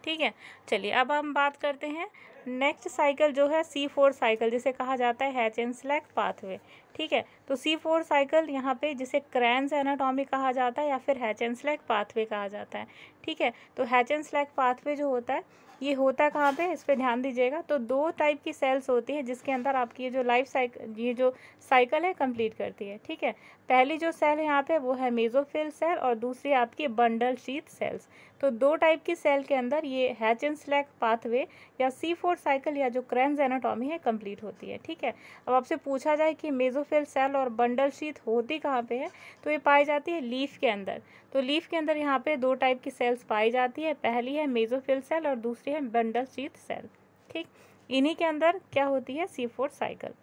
ठीक है चलिए अब हम बात करते हैं नेक्स्ट साइकिल जो है सी फोर साइकिल जिसे कहा जाता है हैच एंड सिलेक्ट पाथवे ठीक है तो सी फोर साइकिल यहाँ पे जिसे क्रैंस एनाटॉमी कहा जाता है या फिर हैच एंड स्लैग पाथवे कहा जाता है ठीक है तो हैच एंड स्लैग पाथवे जो होता है ये होता कहाँ पे इस पर ध्यान दीजिएगा तो दो टाइप की सेल्स होती है जिसके अंदर आपकी ये जो लाइफ साइकिल ये जो साइकिल है कंप्लीट करती है ठीक है पहली जो सेल है यहाँ पे वो है मेजोफिल सेल और दूसरी आपकी बंडल शीत सेल्स तो दो टाइप की सेल के अंदर ये हैच एंड स्लैक पाथवे या सी फोर साइकिल या जो क्रेंस एनाटॉमी है कंप्लीट होती है ठीक है अब आपसे पूछा जाए कि मेजो क्लोरोफिल सेल और बंडल शीत होती कहाँ पे है तो ये पाई जाती है लीफ के अंदर तो लीफ के अंदर यहाँ पे दो टाइप की सेल्स पाई जाती है पहली है मेजोफिल सेल और दूसरी है बंडल शीत सेल ठीक इन्हीं के अंदर क्या होती है सी फोर साइकिल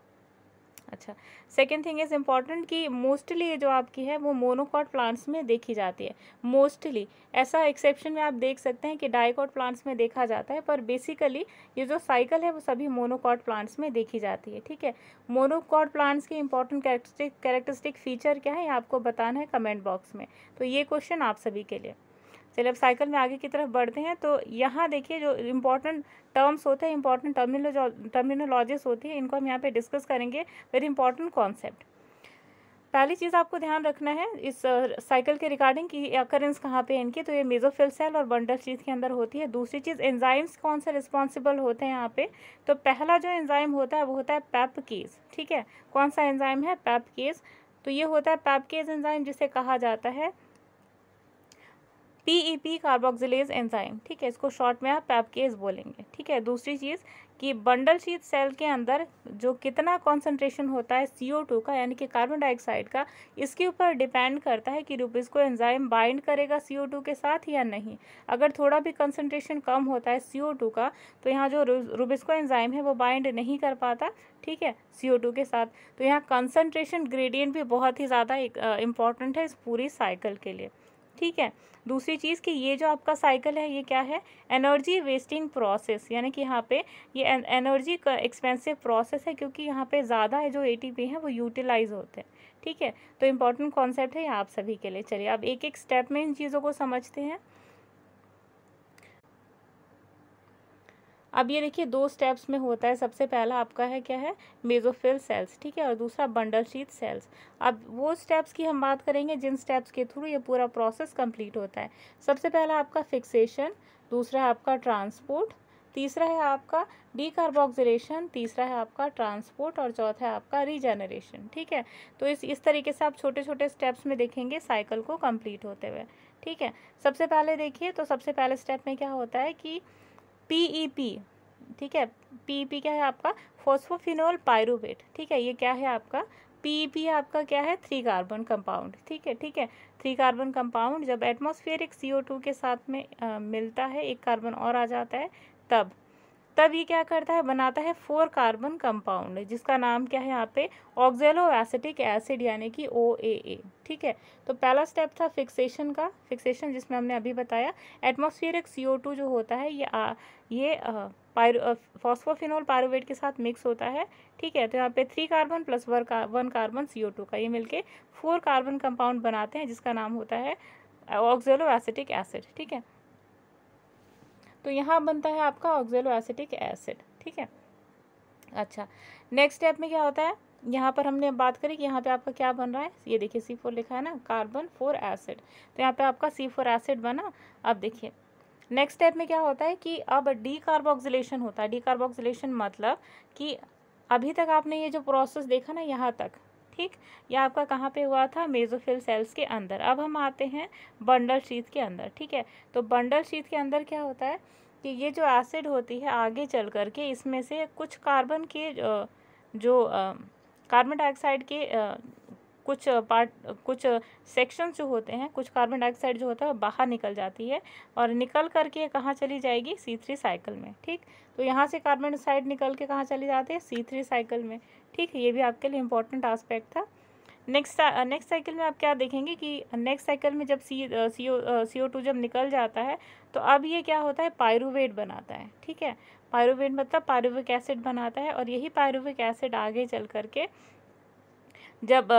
अच्छा सेकेंड थिंग इज़ इम्पॉर्टेंट कि मोस्टली ये जो आपकी है वो मोनोकॉट प्लांट्स में देखी जाती है मोस्टली ऐसा एक्सेप्शन में आप देख सकते हैं कि डायकॉट प्लांट्स में देखा जाता है पर बेसिकली ये जो साइकिल है वो सभी मोनोकॉट प्लांट्स में देखी जाती है ठीक है मोनोकॉट प्लांट्स की इंपॉर्टेंट कैरेक्टरिस्टिक कैरेक्टरिस्टिक फीचर क्या है ये आपको बताना है कमेंट बॉक्स में तो ये क्वेश्चन आप सभी के लिए चलिए अब साइकिल में आगे की तरफ बढ़ते हैं तो यहाँ देखिए जो इम्पोर्टेंट टर्म्स होते हैं इम्पोर्टेंट टर्मिनोलॉ टर्मिनोलॉजीज होती है इनको हम यहाँ पे डिस्कस करेंगे वेरी इंपॉर्टेंट कॉन्सेप्ट पहली चीज़ आपको ध्यान रखना है इस साइकिल के रिगार्डिंग की अकरेंस कहाँ पे इनकी तो ये मेजोफिल सेल और बंडल चीज़ के अंदर होती है दूसरी चीज़ एंजाइम्स कौन से रिस्पॉन्सिबल होते हैं यहाँ पे तो पहला जो एंजाइम होता है वो होता है पैपकेज ठीक है कौन सा एंजाइम है पैपकेज तो ये होता है पैपकेज एंजाइम जिसे कहा जाता है P E P carboxylase enzyme ठीक है इसको शॉर्ट में आप पैपकेज बोलेंगे ठीक है दूसरी चीज़ कि बंडल शीत सेल के अंदर जो कितना कॉन्सेंट्रेशन होता है सी ओ टू का यानी कि कार्बन डाइऑक्साइड का इसके ऊपर डिपेंड करता है कि रूपीज़ को एंजाइम बाइंड करेगा सी ओ टू के साथ या नहीं अगर थोड़ा भी कंसनट्रेशन कम होता है सी ओ टू का तो यहाँ जो को एंजाइम है वो बाइंड नहीं कर पाता ठीक है सी ओ टू के साथ तो यहाँ कंसनट्रेशन ग्रेडियंट भी बहुत ही ज़्यादा इंपॉर्टेंट है इस पूरी साइकिल के लिए ठीक है दूसरी चीज़ कि ये जो आपका साइकिल है ये क्या है एनर्जी वेस्टिंग प्रोसेस यानी कि यहाँ पे ये एनर्जी का एक्सपेंसिव प्रोसेस है क्योंकि यहाँ पे ज़्यादा है जो एटीपी है वो यूटिलाइज होते हैं ठीक है तो इम्पॉर्टेंट कॉन्सेप्ट है ये आप सभी के लिए चलिए अब एक एक स्टेप में इन चीज़ों को समझते हैं अब ये देखिए दो स्टेप्स में होता है सबसे पहला आपका है क्या है मेजोफिल सेल्स ठीक है और दूसरा बंडल शीत सेल्स अब वो स्टेप्स की हम बात करेंगे जिन स्टेप्स के थ्रू ये पूरा प्रोसेस कंप्लीट होता है सबसे पहला आपका फिक्सेशन दूसरा आपका ट्रांसपोर्ट तीसरा है आपका डीकार्बोक्सिलेशन तीसरा है आपका ट्रांसपोर्ट और चौथा है आपका रीजनरेशन ठीक है तो इस इस तरीके से आप छोटे छोटे स्टेप्स में देखेंगे साइकिल को कंप्लीट होते हुए ठीक है सबसे पहले देखिए तो सबसे पहले स्टेप में क्या होता है कि पीईपी e ठीक है पीईपी e क्या है आपका फॉस्फोफिनोल पायरुवेट ठीक है ये क्या है आपका पीईपी e आपका क्या है थ्री कार्बन कंपाउंड ठीक है ठीक है थ्री कार्बन कंपाउंड जब सी ओ टू के साथ में आ, मिलता है एक कार्बन और आ जाता है तब तब ये क्या करता है बनाता है फोर कार्बन कंपाउंड जिसका नाम क्या है यहाँ पे ऑक्जेलो एसिटिक एसिड यानी कि ओ ए ए ठीक है तो पहला स्टेप था फिक्सेशन का फिक्सेशन जिसमें हमने अभी बताया एटमोसफियरिक सी ओ टू जो होता है ये आ, ये पायर फॉस्फोफिनोल पायरोवेट के साथ मिक्स होता है ठीक है तो यहाँ पे three carbon plus one carbon carbon C O two का ये मिलके फोर कार्बन कंपाउंड बनाते हैं जिसका नाम होता है ऑक्जेलो एसिटिक एसिड ठीक है तो यहाँ बनता है आपका ऑक्जेलो एसिटिक एसिड ठीक है अच्छा नेक्स्ट स्टेप में क्या होता है यहाँ पर हमने बात करी कि यहाँ पे आपका क्या बन रहा है ये देखिए सी फोर लिखा है ना कार्बन फोर एसिड तो यहाँ पे आपका सी फोर एसिड बना अब देखिए नेक्स्ट स्टेप में क्या होता है कि अब डी कार्बोक्सिलेशन होता है डी कार्बोक्सिलेशन मतलब कि अभी तक आपने ये जो प्रोसेस देखा ना यहाँ तक ठीक ये आपका कहाँ पे हुआ था मेजोफिल सेल्स के अंदर अब हम आते हैं बंडल शीत के अंदर ठीक है तो बंडल शीत के अंदर क्या होता है कि ये जो एसिड होती है आगे चल कर के इसमें से कुछ कार्बन के जो, जो कार्बन डाइऑक्साइड के कुछ पार्ट कुछ सेक्शन जो होते हैं कुछ कार्बन डाइऑक्साइड जो होता है बाहर निकल जाती है और निकल करके कहाँ चली जाएगी सी थ्री साइकिल में ठीक तो यहाँ से कार्बन डाइऑक्साइड निकल के कहाँ चली जाती है सी थ्री साइकिल में ठीक ये भी आपके लिए इंपॉर्टेंट आस्पेक्ट था नेक्स्ट नेक्स्ट साइकिल में आप क्या देखेंगे कि नेक्स्ट साइकिल में जब सी सी ओ सी ओ टू जब निकल जाता है तो अब ये क्या होता है पायरुवेट बनाता है ठीक है पायरुवेट मतलब पायरुविक एसिड बनाता है और यही पायरुविक एसिड आगे चल करके जब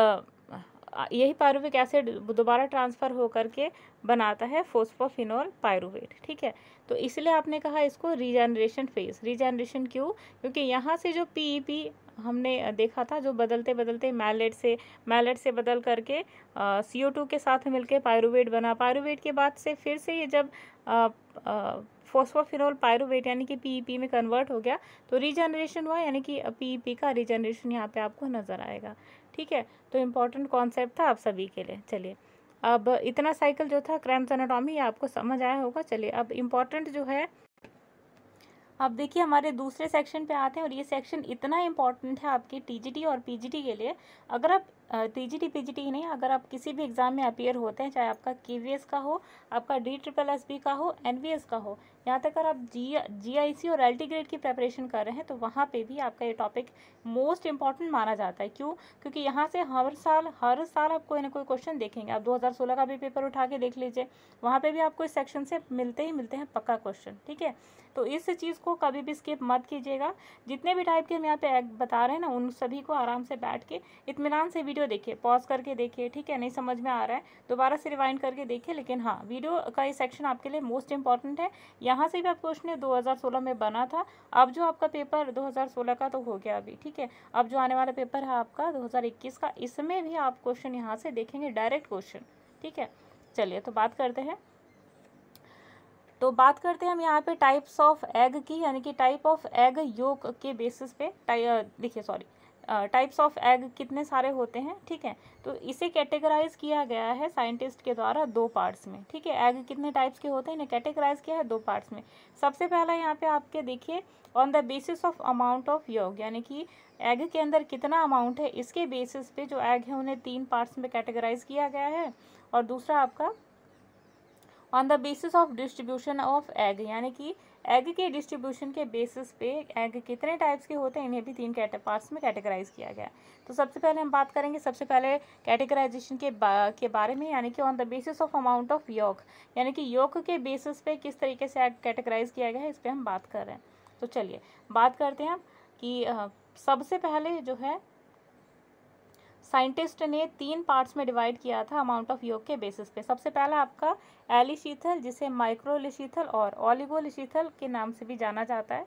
यही पायरुविक एसिड दोबारा ट्रांसफ़र होकर के बनाता है फोस्फोफिनोल पायरुवेट ठीक है तो इसलिए आपने कहा इसको रीजनरेशन फेज रीजनरेशन क्यों क्योंकि यहाँ से जो पीईपी e हमने देखा था जो बदलते बदलते मैलेट से मैलेट से बदल करके सी ओ टू के साथ मिलके पायरुवेट बना पायरुवेट के बाद से फिर से ये जब आ, आ, फोस्फोफिनोल पायरुवेट यानी कि पीईपी e में कन्वर्ट हो गया तो रीजनरेशन हुआ यानी कि पीईपी e का रीजनरेशन यहाँ पे आपको नज़र आएगा ठीक है तो इम्पॉर्टेंट कॉन्सेप्ट था आप सभी के लिए चलिए अब इतना साइकिल जो था क्रैम्स एनाटॉमी आपको समझ आया होगा चलिए अब इम्पॉर्टेंट जो है अब देखिए हमारे दूसरे सेक्शन पे आते हैं और ये सेक्शन इतना इम्पॉर्टेंट है आपके टीजीटी और पीजीटी के लिए अगर आप TG T P G T ही नहीं अगर आप किसी भी एग्ज़ाम में अपियर होते हैं चाहे आपका के वी एस का हो आपका डी ट्रिपल एस बी का हो एन बी एस का हो यहाँ तक अगर आप जी जी आई सी और एल टी ग्रेड की प्रेपरेशन कर रहे हैं तो वहाँ पे भी आपका ये टॉपिक मोस्ट इंपॉर्टेंट माना जाता है क्यों क्योंकि यहाँ से हर साल हर साल आप कोई ना कोई क्वेश्चन देखेंगे आप दो का भी पेपर उठा के देख लीजिए वहाँ पर भी आपको इस सेक्शन से मिलते ही मिलते हैं पक्का क्वेश्चन ठीक है तो इस चीज़ को कभी भी स्किप मत कीजिएगा जितने भी टाइप के हम यहाँ पे बता रहे हैं ना उन सभी को आराम से बैठ के इतमान से वीडियो वीडियो तो देखिए पॉज करके देखिए ठीक है नहीं समझ में आ रहा है दोबारा से रिवाइंड करके देखिए लेकिन हाँ वीडियो का ये सेक्शन आपके लिए मोस्ट इंपॉर्टेंट है यहाँ से भी आप क्वेश्चन दो में बना था अब जो आपका पेपर दो का तो हो गया अभी ठीक है अब जो आने वाला पेपर है आपका दो का इसमें भी आप क्वेश्चन यहाँ से देखेंगे डायरेक्ट क्वेश्चन ठीक है चलिए तो बात करते हैं तो बात करते हैं हम यहाँ पे टाइप्स ऑफ एग की यानी कि टाइप ऑफ एग योग के बेसिस पे देखिए सॉरी टाइप्स ऑफ एग कितने सारे होते हैं ठीक है तो इसे कैटेगराइज किया गया है साइंटिस्ट के द्वारा दो पार्ट्स में ठीक है एग कितने टाइप्स के होते हैं इन्हें कैटेगराइज किया है दो पार्ट्स में सबसे पहला यहाँ पे आपके देखिए on the basis of amount of yolk यानी कि एग के अंदर कितना अमाउंट है इसके बेसिस पे जो एग है उन्हें तीन पार्ट्स में कैटेगराइज किया गया है और दूसरा आपका on the basis of distribution of egg यानी कि एग के डिस्ट्रीब्यूशन के बेसिस पे एग कितने टाइप्स के होते हैं इन्हें भी तीन कैट पार्ट्स में कैटेगराइज किया गया तो सबसे पहले हम बात करेंगे सबसे पहले कैटेगराइजेशन के बा, के बारे में यानी कि on the basis of amount of yolk यानी कि योग के बेसिस पे किस तरीके से एग कैटेगराइज किया गया है इस पर हम बात कर रहे हैं तो चलिए बात करते हैं हम कि सबसे पहले जो है साइंटिस्ट ने तीन पार्ट्स में डिवाइड किया था अमाउंट ऑफ योग के बेसिस पे सबसे पहला आपका एलिशीथल जिसे माइक्रोलिशीथल और ऑलिगोलिशीथल के नाम से भी जाना जाता है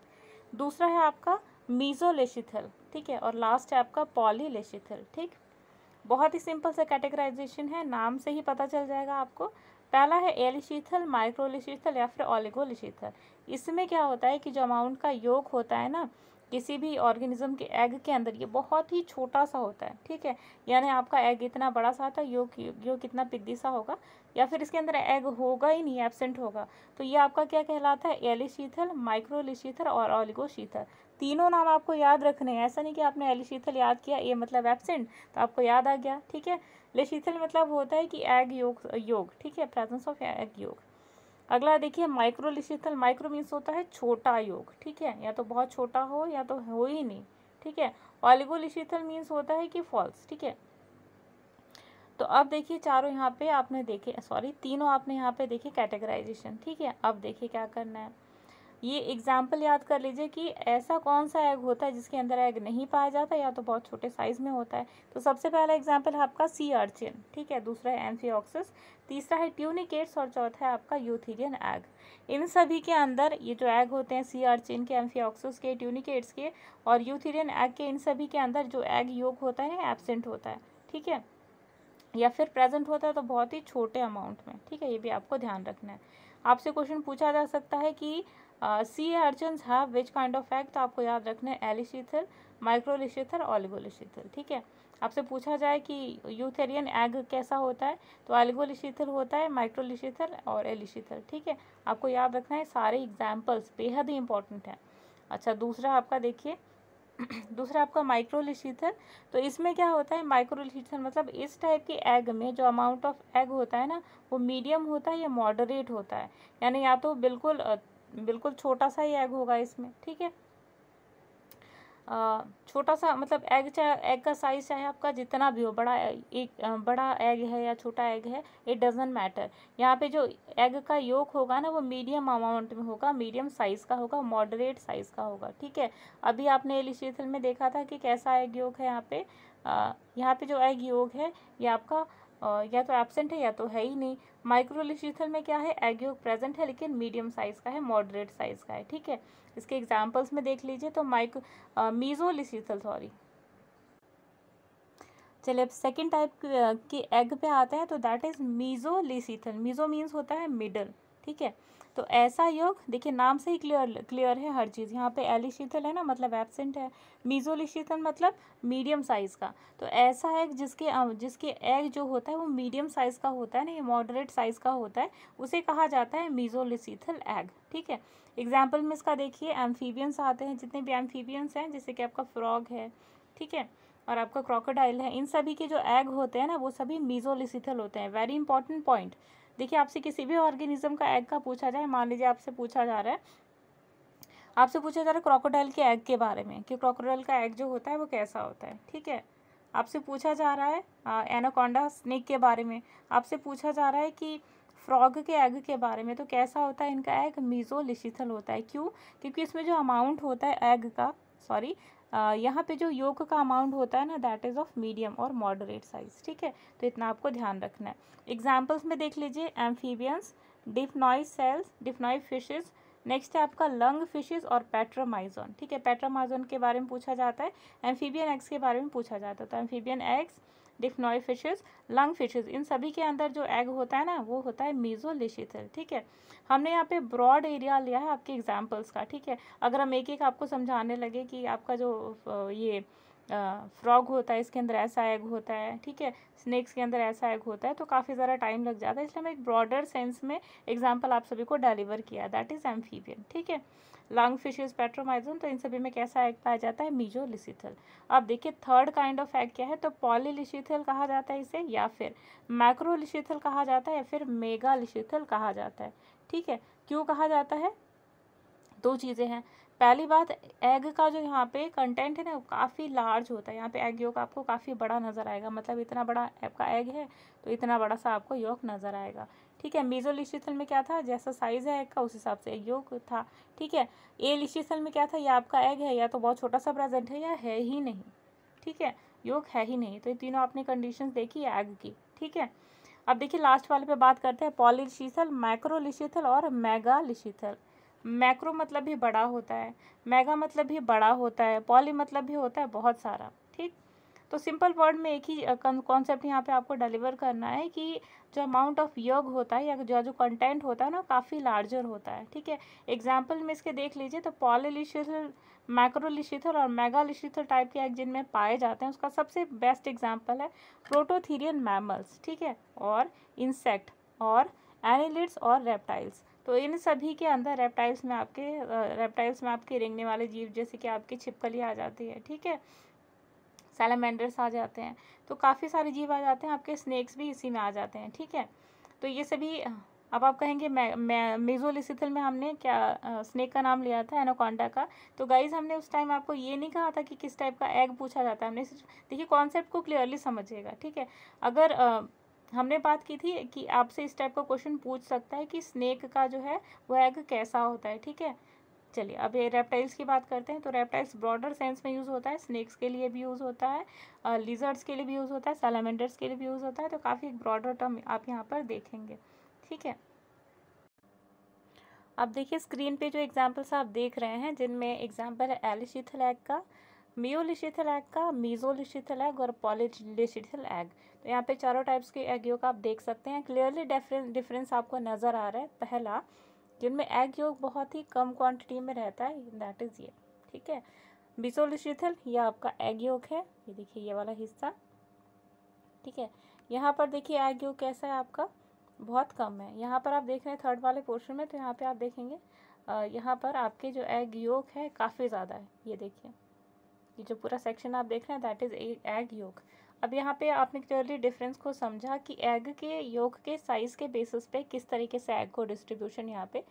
दूसरा है आपका मीजोलेशिथल ठीक है और लास्ट है आपका पॉलीलेशिथल ठीक बहुत ही सिंपल सा कैटेगराइजेशन है नाम से ही पता चल जाएगा आपको पहला है एलिशीथल माइक्रोलिशीथल या फिर ऑलिगोलिशीथल इसमें क्या होता है कि जो अमाउंट का योग होता है ना किसी भी ऑर्गेनिज्म के एग के अंदर ये बहुत ही छोटा सा होता है ठीक है यानी आपका एग इतना बड़ा सा था है यो यो कितना पिद्दी सा होगा या फिर इसके अंदर एग होगा ही नहीं एबसेंट होगा तो ये आपका क्या कहलाता है एलिशीथल माइक्रोलिशीथल और ऑलिगोशीथल तीनों नाम आपको याद रखने हैं ऐसा नहीं कि आपने एलिशीथल याद किया ये मतलब एबसेंट तो आपको याद आ गया ठीक है लिशीथल मतलब होता है कि एग योग योग ठीक है प्रेजेंस ऑफ एग योग अगला देखिए माइक्रोलिसिथल माइक्रो मीन्स होता है छोटा योग ठीक है या तो बहुत छोटा हो या तो हो ही नहीं ठीक है ऑलिगोलिसिथल मीन्स होता है कि फॉल्स ठीक है तो अब देखिए चारों यहाँ पे आपने देखे सॉरी तीनों आपने यहाँ पे देखे कैटेगराइजेशन ठीक है अब देखिए क्या करना है ये एग्ज़ाम्पल याद कर लीजिए कि ऐसा कौन सा एग होता है जिसके अंदर एग नहीं पाया जाता या तो बहुत छोटे साइज़ में होता है तो सबसे पहला एग्जाम्पल है आपका सी अर्चिन ठीक है दूसरा है एम्फियोक्सिस तीसरा है ट्यूनिकेट्स और चौथा है आपका यूथीरियन एग इन सभी के अंदर ये जो एग होते हैं सी अर्चिन के एम्फियोक्सिस के ट्यूनिकेट्स के और यूथीरियन एग के इन सभी के अंदर जो एग योग होता है एबसेंट होता है ठीक है या फिर प्रेजेंट होता है तो बहुत ही छोटे अमाउंट में ठीक है ये भी आपको ध्यान रखना है आपसे क्वेश्चन पूछा जा सकता है कि sea urchins have which kind of fact तो आपको याद रखना है एलिशीथर माइक्रोलिशीथर ऑलिगोलिशीथर ठीक है आपसे पूछा जाए कि यूथेरियन एग कैसा होता है तो एलिगोलिशीथर होता है माइक्रोलिशीथर और एलिशीथर ठीक है आपको याद रखना है सारे एग्जाम्पल्स बेहद ही इंपॉर्टेंट हैं अच्छा दूसरा आपका देखिए दूसरा आपका माइक्रोलिशीथर तो इसमें क्या होता है माइक्रोलिशीथर मतलब इस टाइप के एग में जो अमाउंट ऑफ एग होता है ना वो मीडियम होता है या मॉडरेट होता है यानी या तो बिल्कुल बिल्कुल छोटा सा ही एग होगा इसमें ठीक है छोटा सा मतलब एग चाहे एग का साइज़ चाहे आपका जितना भी हो बड़ा एक बड़ा एग है या छोटा एग है इट डजेंट मैटर यहाँ पे जो एग का योग होगा ना वो मीडियम अमाउंट में होगा मीडियम साइज़ का होगा मॉडरेट साइज़ का होगा ठीक है अभी आपने एलिशीथल में देखा था कि कैसा एग योग है यहाँ पे यहाँ पे जो एग योग है ये आपका या तो एबसेंट है या तो है ही नहीं माइक्रोलिशीथल में क्या है एग योग प्रेजेंट है लेकिन मीडियम साइज़ का है मॉडरेट साइज़ का है ठीक है इसके एग्जाम्पल्स में देख लीजिए तो माइक्रो मीजोलिशीथल सॉरी चलिए अब सेकेंड टाइप के एग पे आते हैं तो that is mesolecithal meso means होता है मिडल ठीक है तो ऐसा योग देखिए नाम से ही क्लियर क्लियर है हर चीज़ यहाँ पे एलिशीथल e है ना मतलब एबसेंट है मीजोलिशीतल मतलब मीडियम साइज़ का तो ऐसा एग जिसके जिसके एग जो होता है वो मीडियम साइज़ का होता है ना ये मॉडरेट साइज़ का होता है उसे कहा जाता है मीजोलिशीथल एग ठीक है एग्जाम्पल में इसका देखिए एम्फीबियंस आते हैं जितने भी एम्फीबियंस हैं जैसे कि आपका फ्रॉग है ठीक है और आपका क्रोकोडाइल है इन सभी के जो एग होते हैं ना वो सभी मीजोलिसिथल होते हैं वेरी इंपॉर्टेंट पॉइंट देखिए आपसे किसी भी ऑर्गेनिज्म का एग का पूछा जाए मान लीजिए आपसे पूछा जा रहा है आपसे पूछा जा रहा है क्रोकोडाइल के एग के बारे में कि क्रोकोडाइल का एग जो होता है वो कैसा होता है ठीक है आपसे पूछा जा रहा है एनाकोंडा स्नेक के बारे में आपसे पूछा जा रहा है कि फ्रॉग के एग के बारे में तो कैसा होता है इनका एग मीजोलिशिथल होता है क्यों क्योंकि इसमें जो अमाउंट होता है एग का सॉरी यहाँ पे जो योग का अमाउंट होता है ना दैट इज़ ऑफ मीडियम और मॉडरेट साइज़ ठीक है तो इतना आपको ध्यान रखना है एग्जाम्पल्स में देख लीजिए amphibians dipnoi cells dipnoi fishes next है आपका लंग फिशेज और पैट्रामाइजोन ठीक है पेट्रोमाइजोन के बारे में पूछा जाता है एम्फीबियन एग्स के बारे में पूछा जाता है तो amphibian eggs dipnoi fishes lung fishes इन सभी के अंदर जो एग होता है ना वो होता है मीजोलिशिथल ठीक है हमने यहाँ पे ब्रॉड एरिया लिया है आपके एग्जाम्पल्स का ठीक है अगर हम एक एक आपको समझाने लगे कि आपका जो ये फ्रॉग होता है इसके अंदर ऐसा एग होता है ठीक है स्नेक्स के अंदर ऐसा एग होता है तो काफ़ी ज़्यादा टाइम लग जाता है इसलिए मैं एक ब्रॉडर सेंस में एग्जाम्पल आप सभी को डिलीवर किया दैट इज़ एम्फीबियन ठीक है लंग फिशेज पेट्रोमाइजन तो इन सभी में कैसा एग पाया जाता है मीजो लिसिथल अब देखिए थर्ड काइंड ऑफ एग क्या है तो पॉलीलिशिथल कहा जाता है इसे या फिर मैक्रोलिशिथल कहा जाता है या फिर लिशिथल कहा जाता है ठीक है क्यों कहा जाता है दो चीज़ें हैं पहली बात एग का जो यहाँ पे कंटेंट है ना काफ़ी लार्ज होता है यहाँ पे एग योग आपको काफ़ी बड़ा नज़र आएगा मतलब इतना बड़ा आपका एग है तो इतना बड़ा सा आपको योग नज़र आएगा ठीक है मीजो लिशीथल में क्या था जैसा साइज़ है एग का उस हिसाब से एग योग था ठीक है ए लिशीथल में क्या था या आपका एग है या तो बहुत छोटा सा प्रेजेंट है या है ही नहीं ठीक है योग है ही नहीं तो ये तीनों आपने कंडीशन देखी एग की ठीक है अब देखिए लास्ट वाले पे बात करते हैं पॉलीलिशीथल माइक्रोलिशीथल और मेगा लिशीथल मैक्रो मतलब भी बड़ा होता है मेगा मतलब भी बड़ा होता है पॉली मतलब भी होता है बहुत सारा ठीक तो सिंपल वर्ड में एक ही कॉन्सेप्ट यहाँ पे आपको डिलीवर करना है कि जो अमाउंट ऑफ योग होता है या जो जो कंटेंट होता है ना काफ़ी लार्जर होता है ठीक है एग्जाम्पल में इसके देख लीजिए तो पॉलीलिशिथल मैक्रोलिशिथल और मेगालिशिथल टाइप के जिन जिनमें पाए जाते हैं उसका सबसे बेस्ट एग्जाम्पल है प्रोटोथीरियन मैमल्स ठीक है और इंसेक्ट और एनिलिड्स और रेप्टाइल्स तो इन सभी के अंदर रेप्टाइल्स में आपके रेप्टाइल्स में आपके रेंगने वाले जीव जैसे कि आपकी छिपकली आ जाती है ठीक है सैलमेंडर्स आ जाते हैं तो काफ़ी सारे जीव आ जाते हैं आपके स्नैक्स भी इसी में आ जाते हैं ठीक है तो ये सभी अब आप कहेंगे मेजोलिसिथल में हमने क्या स्नेक का नाम लिया था एनोकॉन्डा का तो गाइज हमने उस टाइम आपको ये नहीं कहा था कि किस टाइप का एग पूछा जाता है हमने सिर्फ देखिए कॉन्सेप्ट को क्लियरली समझिएगा ठीक है अगर हमने बात की थी कि आपसे इस टाइप का क्वेश्चन पूछ सकता है कि स्नेक का जो है वह एग कैसा होता है ठीक है चलिए अब ये रेप्टाइल्स की बात करते हैं तो रेप्टाइल्स ब्रॉडर सेंस में यूज़ होता है स्नेक्स के लिए भी यूज़ होता है लिजर्ड्स के लिए भी यूज़ होता है सैलामेंडर्स के लिए भी यूज़ होता है तो काफ़ी एक ब्रॉडर टर्म आप यहाँ पर देखेंगे ठीक है अब देखिए स्क्रीन पे जो एग्जांपल्स आप देख रहे हैं जिनमें एग्जांपल है एलिशिथलैग का मियोलिशिथल एग का मीजोलिशिथल एग और पॉलिशिथल एग तो यहाँ पे चारों टाइप्स के एग योग आप देख सकते हैं क्लियरली डिफरेंस आपको नज़र आ रहा है पहला जिनमें एग योग बहुत ही कम क्वांटिटी में रहता है दैट इज़ ये ठीक है मिसोलिशिथल यह आपका एग योग है ये देखिए ये वाला हिस्सा ठीक है यहाँ पर देखिए एग योग कैसा है आपका बहुत कम है यहाँ पर आप देख रहे हैं थर्ड वाले पोर्शन में तो यहाँ पे आप देखेंगे यहाँ पर आपके जो एग योग है काफ़ी ज़्यादा है ये देखिए ये जो पूरा सेक्शन आप देख रहे हैं दैट इज़ एग योग अब यहाँ पे आपने क्लियरली डिफरेंस को समझा कि एग के योग के साइज़ के बेसिस पे किस तरीके से एग को डिस्ट्रीब्यूशन यहाँ पे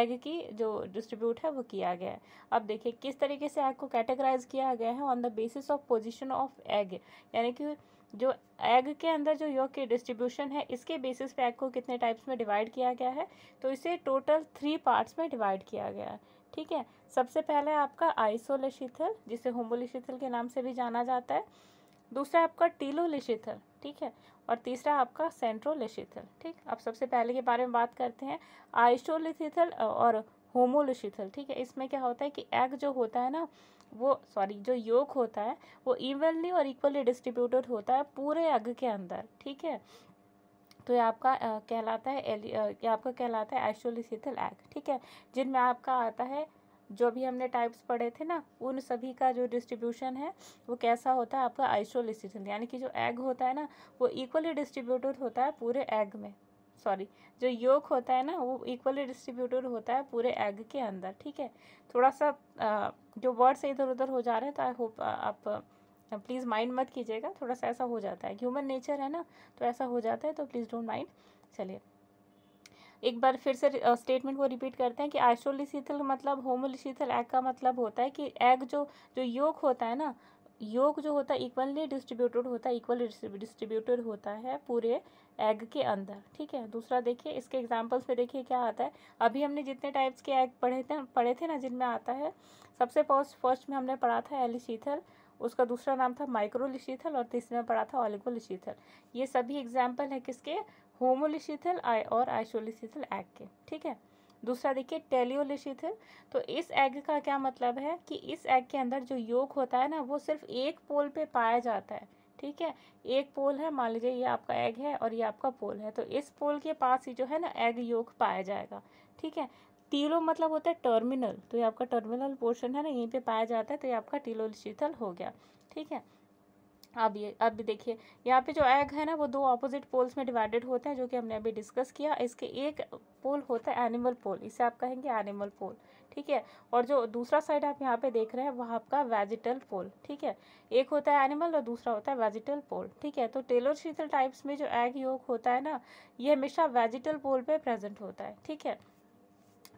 एग की जो डिस्ट्रीब्यूट है वो किया गया है अब देखिए किस तरीके से एग को कैटेगराइज किया गया है on the basis of position of egg यानी कि जो एग के अंदर जो योग के डिस्ट्रीब्यूशन है इसके बेसिस पे एग को कितने टाइप्स में डिवाइड किया गया है तो इसे टोटल थ्री पार्ट्स में डिवाइड किया गया है ठीक है सबसे पहले आपका आइसोलेशिथल जिसे होमोलिशिथल के नाम से भी जाना जाता है दूसरा आपका टीलोलिशिथल ठीक है और तीसरा आपका सेंट्रोलिशिथल ठीक अब सबसे पहले के बारे में बात करते हैं आइसोलिथिथल और होमोलिशिथल ठीक है इसमें क्या होता है कि एग जो होता है ना वो सॉरी जो योग होता है वो इवनली और इक्वली डिस्ट्रीब्यूटेड होता है पूरे एग के अंदर ठीक है तो ये आपका कहलाता है एल ये आपका कहलाता है एस्टोलिसिथल एग ठीक है जिनमें आपका आता है जो भी हमने टाइप्स पढ़े थे ना उन सभी का जो डिस्ट्रीब्यूशन है वो कैसा होता है आपका आइसोलिसिथल यानी कि जो एग होता है ना वो इक्वली डिस्ट्रीब्यूटेड होता है पूरे एग में सॉरी जो योग होता है ना वो इक्वली डिस्ट्रीब्यूटेड होता है पूरे एग के अंदर ठीक है थोड़ा सा आ, जो वर्ड्स इधर उधर हो जा रहे हैं तो आई होप आप प्लीज़ माइंड मत कीजिएगा थोड़ा सा ऐसा हो जाता है ह्यूमन नेचर है ना तो ऐसा हो जाता है तो प्लीज़ डोंट माइंड चलिए एक बार फिर से स्टेटमेंट को रिपीट करते हैं कि शीतल मतलब शीतल एग का मतलब होता है कि एग जो जो योग होता है ना योग जो होता है इक्वली डिस्ट्रीब्यूटेड होता है इक्वली डिस्ट्रीब्यूटेड होता है पूरे एग के अंदर ठीक है दूसरा देखिए इसके एग्जांपल्स पे देखिए क्या आता है अभी हमने जितने टाइप्स के एग पढ़े थे पढ़े थे ना जिनमें आता है सबसे फर्स्ट फर्स्ट में हमने पढ़ा था एलिशीथल उसका दूसरा नाम था माइक्रोलिशीथल और तीसरे में पड़ा था ऑलिगोलिशीथल ये सभी एग्जाम्पल है किसके होमोलिशीथल और आइसोलिशीथल एग के ठीक है दूसरा देखिए टेलियोलिशीथल तो इस एग का क्या मतलब है कि इस एग के अंदर जो योग होता है ना वो सिर्फ एक पोल पे पाया जाता है ठीक है एक पोल है मान लीजिए ये आपका एग है और ये आपका पोल है तो इस पोल के पास ही जो है ना एग योग पाया जाएगा ठीक है टीलो मतलब होता है टर्मिनल तो ये आपका टर्मिनल पोर्शन है ना यहीं पे पाया जाता है तो ये आपका शीतल हो गया ठीक है अब ये अब देखिए यहाँ पे जो एग है ना वो दो ऑपोजिट पोल्स में डिवाइडेड होते हैं जो कि हमने अभी डिस्कस किया इसके एक पोल होता है एनिमल पोल इसे आप कहेंगे एनिमल पोल ठीक है और जो दूसरा साइड आप यहाँ पे देख रहे हैं वह आपका वेजिटल पोल ठीक है एक होता है एनिमल और दूसरा होता है वेजिटल पोल ठीक है तो टेलर शीतल टाइप्स में जो एग योग होता है ना ये हमेशा वेजिटल पोल पे प्रेजेंट होता है ठीक है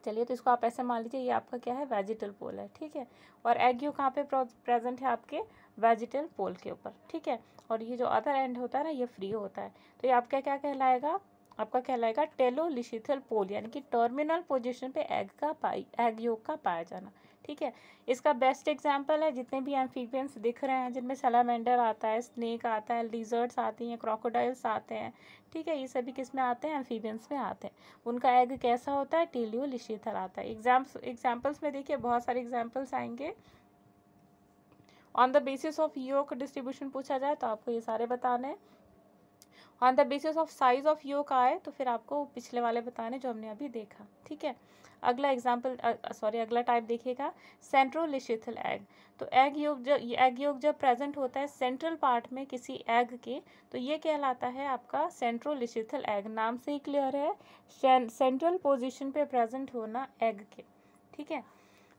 चलिए तो इसको आप ऐसे मान लीजिए ये आपका क्या है वेजिटल पोल है ठीक है और एग यू कहाँ पे प्रेजेंट है आपके वेजिटल पोल के ऊपर ठीक है और ये जो अदर एंड होता है ना ये फ्री होता है तो ये आपका क्या कहलाएगा आपका कहलाएगा टेलोलिशिथल पोल यानी कि टर्मिनल पोजिशन पर एग का पाई एग योग का पाया जाना ठीक है इसका बेस्ट एग्जाम्पल है जितने भी एम्फीबियंस दिख रहे हैं जिनमें सलामेंडर आता है स्नेक आता है लीजर्ट्स आती हैं क्रोकोडाइल्स आते हैं ठीक है ये सभी किस में आते हैं एम्फीबियंस में आते हैं उनका एग कैसा होता है टीलियो टीलियोलिशीथल आता है एग्जाम्स एग्जाम्पल्स में देखिए बहुत सारे एग्जाम्पल्स आएंगे on the basis of yolk distribution पूछा जाए तो आपको ये सारे बताने हैं on the basis of size of yolk आए तो फिर आपको पिछले वाले बताने जो हमने अभी देखा ठीक है अगला एग्जाम्पल सॉरी अगला टाइप देखिएगा सेंट्रोलिशिथल एग तो एग योग जब एग योग जब प्रेजेंट होता है सेंट्रल पार्ट में किसी एग के तो ये कहलाता है आपका सेंट्रोलिशिथल एग नाम से ही क्लियर है सेंट्रल पोजिशन पे प्रेजेंट होना एग के ठीक है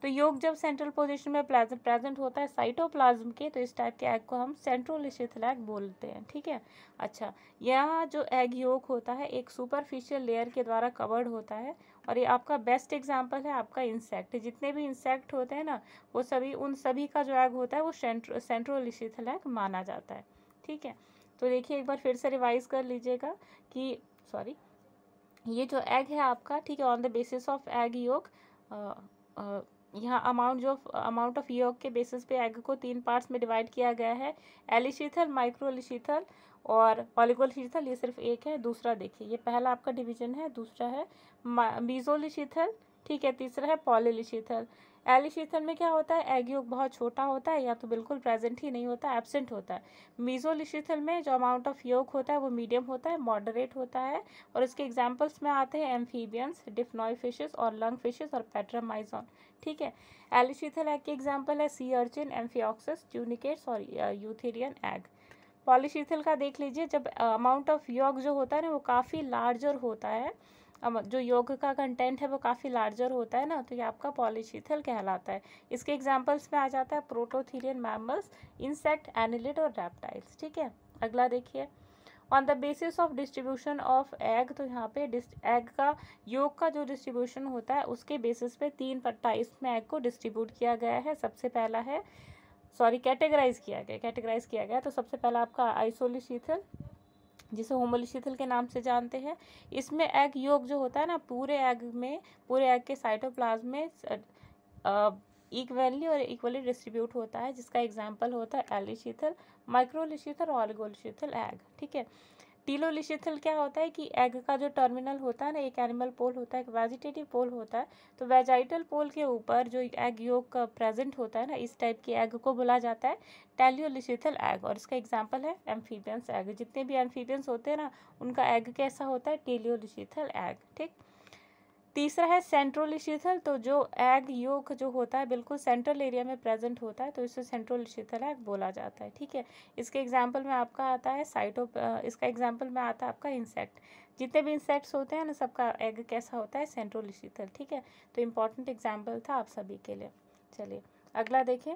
तो योग जब सेंट्रल पोजिशन में प्रेजेंट होता है साइटोप्लाज्म के तो इस टाइप के एग को हम सेंट्रोल स्थिलैग बोलते हैं ठीक है अच्छा यह जो एग योग होता है एक सुपरफिशियल लेयर के द्वारा कवर्ड होता है और ये आपका बेस्ट एग्जाम्पल है आपका इंसेक्ट जितने भी इंसेक्ट होते हैं ना वो सभी उन सभी का जो एग होता है वो सेंट्रो सेंट्रोल स्थिलैग माना जाता है ठीक है तो देखिए एक बार फिर से रिवाइज कर लीजिएगा कि सॉरी ये जो एग है आपका ठीक है on the basis of egg yolk यहाँ अमाउंट जो अमाउंट ऑफ योग के बेसिस पे एग को तीन पार्ट्स में डिवाइड किया गया है एलिशीथल माइक्रो एलिशीथल और ऑलिगोलिशीथल ये सिर्फ एक है दूसरा देखिए ये पहला आपका डिवीजन है दूसरा है मीजोलिशीथल ठीक है तीसरा है पॉलिलिशीथल एलिशेथन में क्या होता है एग योग बहुत छोटा होता है या तो बिल्कुल प्रेजेंट ही नहीं होता एबसेंट होता है मीजोलिशेथन में जो अमाउंट ऑफ योग होता है वो मीडियम होता है मॉडरेट होता है और इसके एग्जाम्पल्स में आते हैं एम्फीबियंस डिफनॉय फिशेज और लंग फिशेज और पेट्रामाइजॉन ठीक है एलिशीथल एग की एग्जाम्पल है सी अर्चिन एम्फीऑक्सिस ट्यूनिकेट्स और यूथेरियन एग पॉलीशीथल का देख लीजिए जब अमाउंट uh, ऑफ योग जो होता है ना वो काफ़ी लार्जर होता है अब जो योग का कंटेंट है वो काफ़ी लार्जर होता है ना तो ये आपका पॉलीशीथल कहलाता है इसके एग्जाम्पल्स में आ जाता है प्रोटोथीरियन मैमल्स इंसेक्ट एनिलिड और रेप्टाइल्स ठीक है अगला देखिए on the basis of distribution of egg तो यहाँ पे एग का योग का जो डिस्ट्रीब्यूशन होता है उसके बेसिस पे तीन टाइप्स में एग को डिस्ट्रीब्यूट किया गया है सबसे पहला है सॉरी कैटेगराइज किया गया कैटेगराइज किया गया तो सबसे पहला आपका आइसोलिशीथल जिसे शिथिल के नाम से जानते हैं इसमें एग योग जो होता है ना पूरे एग में पूरे एग के साइटोप्लाज्म में इक्वली और इक्वली डिस्ट्रीब्यूट होता है जिसका एग्जाम्पल होता है एलिशीथल माइक्रोलिशीथल और ऑलिगोलिशीथल एग ठीक है टीलोलिशिथल क्या होता है कि एग का जो टर्मिनल होता है ना एक एनिमल पोल होता है एक वेजिटेटिव पोल होता है तो वेजाइटल पोल के ऊपर जो एग योग का प्रेजेंट होता है ना इस टाइप के एग को बोला जाता है टेलियोलिशिथल एग और इसका एग्जाम्पल है एम्फीबियंस एग जितने भी एम्फीबियंस होते हैं ना उनका एग कैसा होता है टेलियोलिशिथल एग ठीक तीसरा है सेंट्रल शीतल तो जो एग योग जो होता है बिल्कुल सेंट्रल एरिया में प्रेजेंट होता है तो इसे सेंट्रल शीतल एग बोला जाता है ठीक है इसके एग्जाम्पल में आपका आता है साइटो इसका एग्जाम्पल में आता है आपका इंसेक्ट जितने भी इंसेक्ट्स होते हैं ना सबका एग कैसा होता है सेंट्रल शीतल ठीक है तो इम्पॉर्टेंट एग्जाम्पल था आप सभी के लिए चलिए अगला देखें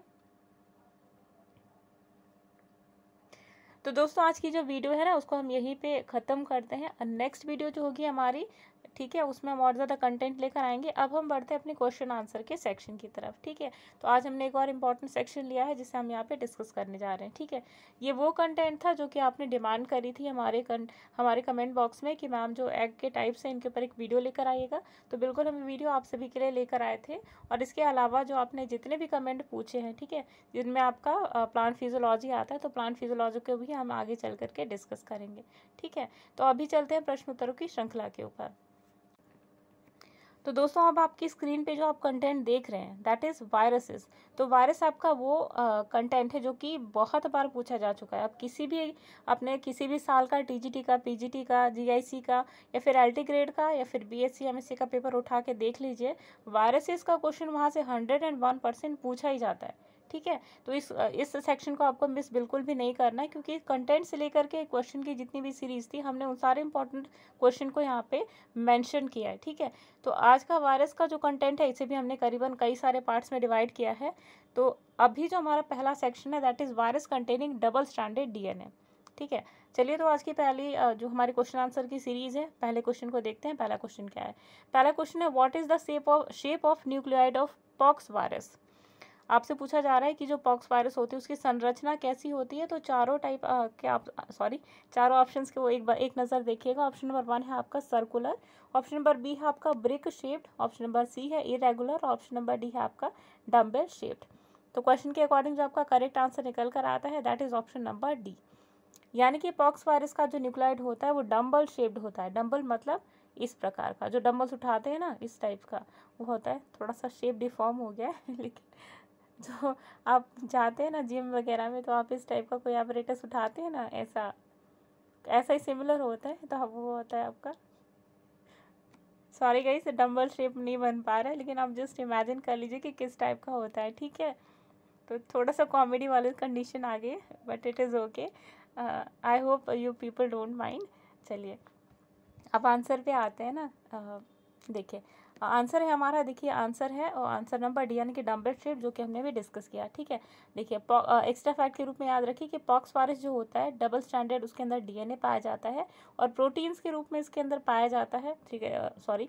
तो दोस्तों आज की जो वीडियो है ना उसको हम यहीं पे ख़त्म करते हैं नेक्स्ट वीडियो जो होगी हमारी ठीक है उसमें हम और ज़्यादा कंटेंट लेकर आएंगे अब हम बढ़ते हैं अपने क्वेश्चन आंसर के सेक्शन की तरफ ठीक है तो आज हमने एक और इम्पॉर्टेंट सेक्शन लिया है जिसे हम यहाँ पे डिस्कस करने जा रहे हैं ठीक है ये वो कंटेंट था जो कि आपने डिमांड करी थी हमारे कं हमारे कमेंट बॉक्स में कि मैम जो एग के टाइप्स हैं इनके ऊपर एक वीडियो लेकर आइएगा तो बिल्कुल हम वीडियो आप सभी के लिए लेकर आए थे और इसके अलावा जो आपने जितने भी कमेंट पूछे हैं ठीक है जिनमें आपका प्लान फिजोलॉजी आता है तो प्लान फिजोलॉजी को भी हम आगे चल करके डिस्कस करेंगे ठीक है तो अभी चलते हैं प्रश्न उत्तरों की श्रृंखला के ऊपर तो दोस्तों अब आपकी स्क्रीन पे जो आप कंटेंट देख रहे हैं दैट इज़ वायरसेस तो वायरस आपका वो कंटेंट है जो कि बहुत बार पूछा जा चुका है आप किसी भी अपने किसी भी साल का टीजीटी का पीजीटी का जीआईसी का या फिर एल्टी ग्रेड का या फिर बीएससी एमएससी का पेपर उठा के देख लीजिए वायरसेस का क्वेश्चन वहाँ से हंड्रेड एंड वन परसेंट पूछा ही जाता है ठीक है तो इस इस सेक्शन को आपको मिस बिल्कुल भी नहीं करना है क्योंकि कंटेंट से लेकर के क्वेश्चन की जितनी भी सीरीज थी हमने उन सारे इंपॉर्टेंट क्वेश्चन को यहाँ पे मेंशन किया है ठीक है तो आज का वायरस का जो कंटेंट है इसे भी हमने करीबन कई सारे पार्ट्स में डिवाइड किया है तो अभी जो हमारा पहला सेक्शन है that is virus containing double stranded D ठीक है चलिए तो आज की पहली जो हमारी क्वेश्चन आंसर की सीरीज है पहले क्वेश्चन को देखते हैं पहला क्वेश्चन क्या है पहला क्वेश्चन है what is the shape of shape of nucleoid of pox virus आपसे पूछा जा रहा है कि जो पॉक्स वायरस होती है उसकी संरचना कैसी होती है तो चारों टाइप के आप सॉरी चारों ऑप्शन के वो एक बार एक नज़र देखिएगा ऑप्शन नंबर वन है आपका सर्कुलर ऑप्शन नंबर बी है आपका brick shaped option number C है इरेगुलर ऑप्शन नंबर डी है आपका डम्बेल शेप्ड तो क्वेश्चन के अकॉर्डिंग जो आपका करेक्ट आंसर निकल कर आता है that is option number D यानी कि पॉक्स वायरस का जो न्यूक्लाइड होता है वो डम्बल शेप्ड होता है डम्बल मतलब इस प्रकार का जो डम्बल्स उठाते हैं ना इस टाइप का वो होता है थोड़ा सा शेप डिफॉर्म हो गया है लेकिन जो तो आप जाते हैं ना जिम वगैरह में तो आप इस टाइप का कोई एपरेटस उठाते हैं ना ऐसा ऐसा ही सिमिलर होता है तो वो होता है आपका सॉरी से डम्बल शेप नहीं बन पा रहा है लेकिन आप जस्ट इमेजिन कर लीजिए कि किस टाइप का होता है ठीक है तो थोड़ा सा कॉमेडी वाले कंडीशन आ गई but it is okay I hope you people don't mind चलिए अब आंसर पे आते हैं ना uh, देखिए आंसर है हमारा देखिए आंसर है और आंसर नंबर डी यानी कि डम्बल शेप जो कि हमने भी डिस्कस किया ठीक है देखिए एक्स्ट्रा फैक्ट के रूप में याद रखिए कि पॉक्स वायरस जो होता है डबल स्टैंडर्ड उसके अंदर डीएनए पाया जाता है और प्रोटीन्स के रूप में इसके अंदर पाया जाता है ठीक है सॉरी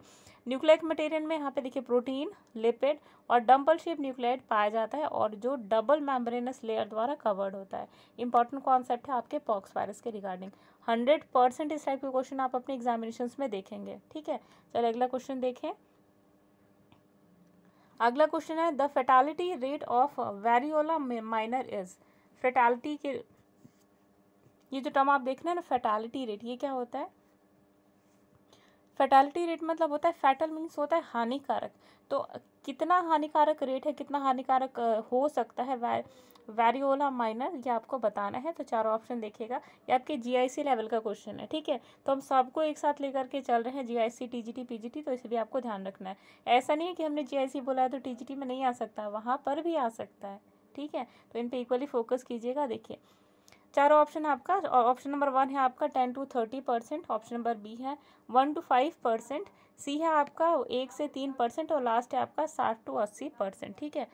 न्यूक्लियक मटेरियल में यहाँ पे देखिए प्रोटीन लिपिड और डम्बल शेप न्यूक्लियाइड पाया जाता है और जो डबल मेम्ब्रेनस लेयर द्वारा कवर्ड होता है इंपॉर्टेंट कॉन्सेप्ट है आपके पॉक्स वायरस के रिगार्डिंग हंड्रेड परसेंट इस टाइप के क्वेश्चन आप अपने एग्जामिनेशन में देखेंगे ठीक है चलो अगला क्वेश्चन देखें अगला क्वेश्चन है the fatality rate of variola minor is fatality के ये जो टर्म आप देख रहे हैं ना फेटालिटी रेट ये क्या होता है फेटालिटी रेट मतलब होता है फैटल मीन्स होता है हानिकारक तो कितना हानिकारक रेट है कितना हानिकारक हो सकता है वै वेरियोला माइनर ये आपको बताना है तो चारों ऑप्शन देखिएगा ये आपके जीआईसी लेवल का क्वेश्चन है ठीक है तो हम सबको एक साथ लेकर के चल रहे हैं जीआईसी टीजीटी पीजीटी तो इसे भी आपको ध्यान रखना है ऐसा नहीं है कि हमने जीआईसी बोला है तो टीजीटी में नहीं आ सकता वहाँ पर भी आ सकता है ठीक है तो इन पर इक्वली फोकस कीजिएगा देखिए चारों ऑप्शन आपका ऑप्शन नंबर वन है आपका ten to thirty percent option number B है one to five percent C है आपका एक से तीन परसेंट और लास्ट है आपका साठ टू अस्सी परसेंट ठीक है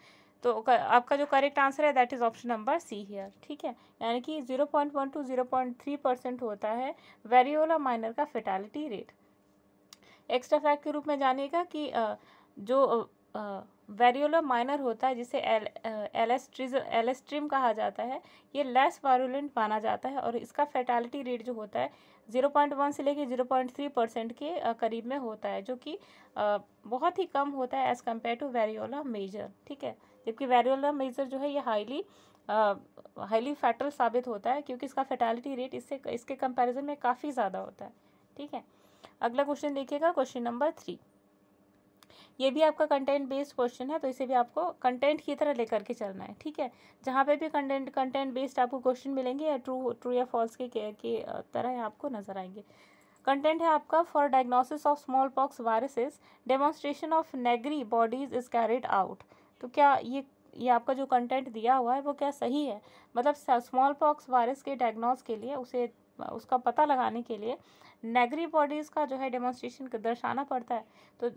तो आपका जो करेक्ट आंसर है that is option number C है ठीक है यानी कि zero point one to zero point three percent होता है वेरियोला माइनर का फिटालिटी रेट एक्स्ट्रा फैक्ट के रूप में जानिएगा कि जो वेरियोला माइनर होता है जिसे एल एलेस्ट्रीम कहा जाता है ये लेस वायरुलेंट माना जाता है और इसका फैटालिटी रेट जो होता है ज़ीरो पॉइंट वन से लेकर ज़ीरो पॉइंट थ्री परसेंट के करीब में होता है जो कि बहुत ही कम होता है as compared to variola major ठीक है जबकि वेरियोला मेजर जो है ये हाईली हाईली फैटल साबित होता है क्योंकि इसका फैटालिटी रेट इससे इसके कंपेरिजन में काफ़ी ज़्यादा होता है ठीक है अगला क्वेश्चन देखिएगा क्वेश्चन नंबर थ्री ये भी आपका कंटेंट बेस्ड क्वेश्चन है तो इसे भी आपको कंटेंट की तरह लेकर के चलना है ठीक है जहाँ पे भी कंटेंट कंटेंट बेस्ड आपको क्वेश्चन मिलेंगे या ट्रू ट्रू या फॉल्स के, के, तरह आपको नजर आएंगे कंटेंट है आपका for diagnosis of small pox viruses demonstration of negri bodies is carried out तो क्या ये ये आपका जो कंटेंट दिया हुआ है वो क्या सही है मतलब स्मॉल पॉक्स वायरस के डायग्नोस के लिए उसे उसका पता लगाने के लिए नेगरी बॉडीज़ का जो है डेमोन्स्ट्रेशन दर्शाना पड़ता है तो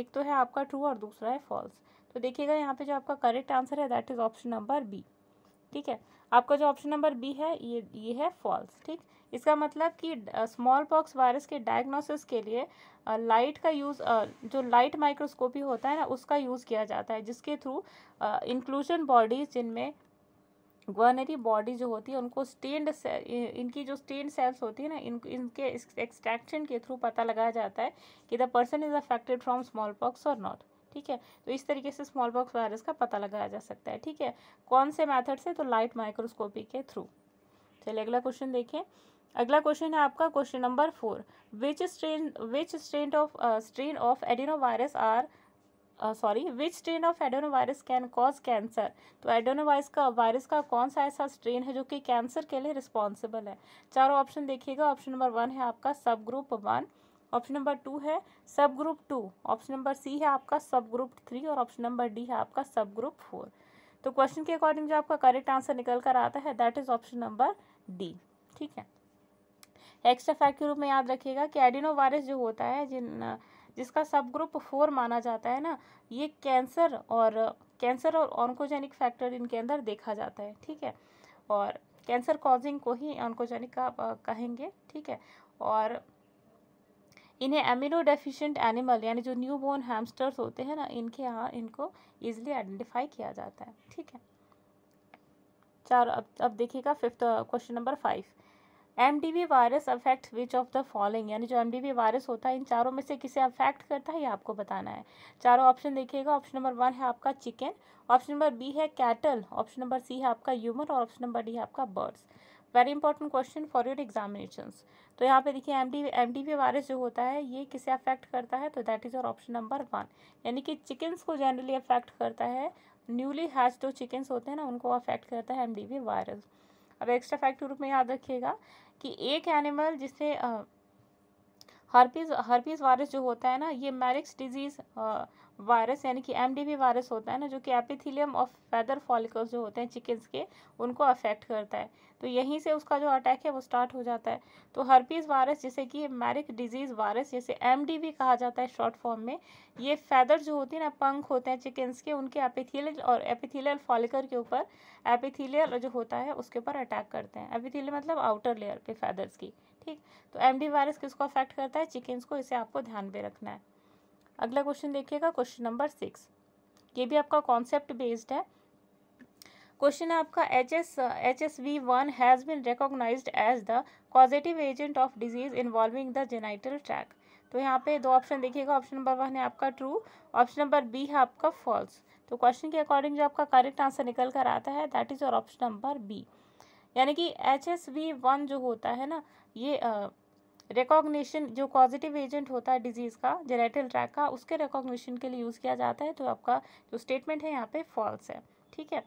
एक तो है आपका ट्रू और दूसरा है फॉल्स तो देखिएगा यहाँ पे जो आपका करेक्ट आंसर है that is option number B ठीक है आपका जो ऑप्शन नंबर बी है ये ये है फॉल्स ठीक इसका मतलब कि स्मॉल पॉक्स वायरस के डायग्नोसिस के लिए लाइट का यूज़ जो लाइट माइक्रोस्कोपी होता है ना उसका यूज़ किया जाता है जिसके थ्रू इंक्लूजन बॉडीज़ जिनमें ग्वनरी बॉडी जो होती है उनको स्टेंड इनकी जो स्टेंड सेल्स होती है ना इन इनके एक्सट्रैक्शन के थ्रू पता लगाया जाता है कि the person is affected from small pox और नॉट ठीक है तो इस तरीके से स्मॉल पॉक्स वायरस का पता लगाया जा सकता है ठीक है कौन से मैथड से तो लाइट माइक्रोस्कोपी के थ्रू चलिए अगला क्वेश्चन देखें अगला क्वेश्चन है आपका question number four which strain which strain of strain of adeno virus are sorry which strain of adeno virus can cause cancer तो एडोनोवायरस का वायरस का कौन सा ऐसा स्ट्रेन है जो कि कैंसर के लिए रिस्पॉन्सिबल है चारों ऑप्शन देखिएगा ऑप्शन नंबर वन है आपका sub group one option number two है sub group two option number C है आपका सब ग्रुप थ्री और ऑप्शन नंबर डी है आपका सब ग्रुप फोर तो क्वेश्चन के अकॉर्डिंग जो आपका करेक्ट आंसर निकल कर आता है that is option number D ठीक है एक्स्ट्रा फैक्ट के रूप में याद रखिएगा कि एडिनो वायरस जो होता है जिन जिसका सब ग्रुप फोर माना जाता है ना ये कैंसर और कैंसर और ऑन्कोजेनिक फैक्टर इनके अंदर देखा जाता है ठीक है और कैंसर कॉजिंग को ही ऑन्कोजेनिक का कहेंगे ठीक है और इन्हें एमिनो डेफिशिएंट एनिमल यानी जो न्यू बोर्न हैमस्टर्स होते हैं ना इनके यहाँ इनको ईजिली आइडेंटिफाई किया जाता है ठीक है चार अब अब देखिएगा fifth question number five M virus affect which of the following यानी जो एम वायरस होता है इन चारों में से किसे अफेक्ट करता है ये आपको बताना है चारों ऑप्शन देखिएगा ऑप्शन नंबर वन है आपका चिकन ऑप्शन नंबर बी है कैटल ऑप्शन नंबर सी है आपका ह्यूमन और ऑप्शन नंबर डी है आपका birds very important question for your examination तो यहाँ पे देखिए M D M D virus जो होता है ये किसे अफेक्ट करता है तो दैट इज़ और ऑप्शन नंबर वन यानी कि चिकन्स को जनरली अफेक्ट करता है न्यूली हैच जो चिकन्स होते हैं ना उनको अफेक्ट करता है एम वायरस अब एक्स्ट्रा फैक्ट के रूप में याद रखिएगा कि एक एनिमल जिसे हर्पीज हर्पीज वायरस जो होता है ना ये मैरिक्स डिजीज वायरस यानी कि एम वायरस होता है ना जो कि एपिथीलियम ऑफ फैदर फॉलिकल्स जो होते हैं चिकन्स के उनको अफेक्ट करता है तो यहीं से उसका जो अटैक है वो स्टार्ट हो जाता है तो हर्पीज वायरस जैसे कि मैरिक डिजीज़ वायरस जैसे एम कहा जाता है शॉर्ट फॉर्म में ये फैदर जो होती है ना पंख होते हैं चिकन्स के उनके एपिथीलियल और एपिथीलियल फॉलिकर के ऊपर एपिथीलियल जो होता है उसके ऊपर अटैक करते हैं एपिथीलियल मतलब आउटर लेयर पे फैदर्स की ठीक तो डी वायरस किसको अफेक्ट करता है चिकेंस को इसे आपको ध्यान में रखना है अगला क्वेश्चन देखिएगा क्वेश्चन नंबर सिक्स ये भी आपका कॉन्सेप्ट बेस्ड है क्वेश्चन है आपका H S H S V one has been recognised as the positive agent of disease involving the genital tract तो यहाँ पे दो ऑप्शन देखिएगा ऑप्शन नंबर वन है आपका ट्रू ऑप्शन नंबर बी है आपका फॉल्स तो क्वेश्चन के अकॉर्डिंग जो आपका करेक्ट आंसर निकल कर आता है दैट इज़ और ऑप्शन नंबर बी यानी कि एच एस वी वन जो होता है ना ये रिकॉग्निशन जो पॉजिटिव एजेंट होता है डिजीज़ का जेनेटल ट्रैक का उसके रिकॉग्निशन के लिए यूज़ किया जाता है तो आपका जो स्टेटमेंट है यहाँ पे फॉल्स है ठीक है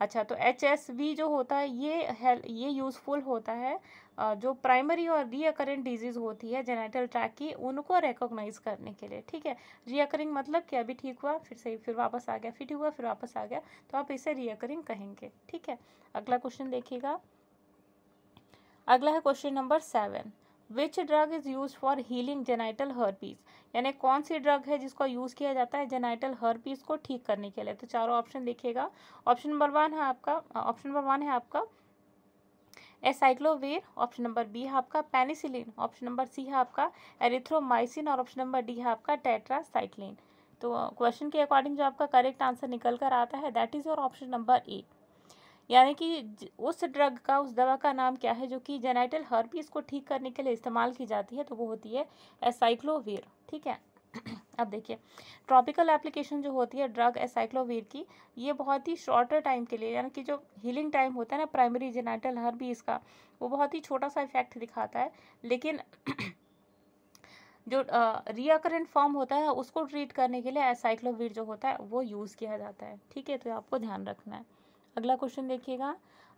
अच्छा तो एच एस वी जो होता है ये हेल ये यूज़फुल होता है जो प्राइमरी और रीअकरिंग डिजीज़ होती है जेनेटल ट्रैक की उनको रिकोगनाइज़ करने के लिए ठीक है रियकरिंग मतलब कि अभी ठीक हुआ फिर सही फिर वापस आ गया फिट हुआ फिर वापस आ गया तो आप इसे रियकरिंग कहेंगे ठीक है अगला क्वेश्चन देखिएगा अगला है question number seven which drug is use for healing genital herpes यानी कौन सी ड्रग है जिसको यूज़ किया जाता है जेनाइटल हर्पीज को ठीक करने के लिए तो चारों ऑप्शन देखिएगा ऑप्शन नंबर वन है आपका ऑप्शन नंबर वन है आपका एसाइक्लोवेर ऑप्शन नंबर बी है आपका पेनिसिलिन ऑप्शन नंबर सी है आपका एरिथ्रोमाइसिन और ऑप्शन नंबर डी है आपका टेट्रासाइक्लिन तो क्वेश्चन के अकॉर्डिंग जो आपका करेक्ट आंसर निकल कर आता है दैट इज़ और ऑप्शन नंबर ए यानी कि उस ड्रग का उस दवा का नाम क्या है जो कि जेनाइटल हर्पीज को ठीक करने के लिए इस्तेमाल की जाती है तो वो होती है एसाइक्लोवेर ठीक है अब देखिए ट्रॉपिकल एप्लीकेशन जो होती है ड्रग एसाइक्लोवीर की ये बहुत ही शॉर्टर टाइम के लिए यानी कि जो हीलिंग टाइम होता है ना प्राइमरी जेनाइटल हर भी इसका वो बहुत ही छोटा सा इफेक्ट दिखाता है लेकिन जो रियाकरेंट फॉर्म होता है उसको ट्रीट करने के लिए एसाइक्लोवीर जो होता है वो यूज़ किया जाता है ठीक है तो आपको ध्यान रखना है अगला क्वेश्चन देखिएगा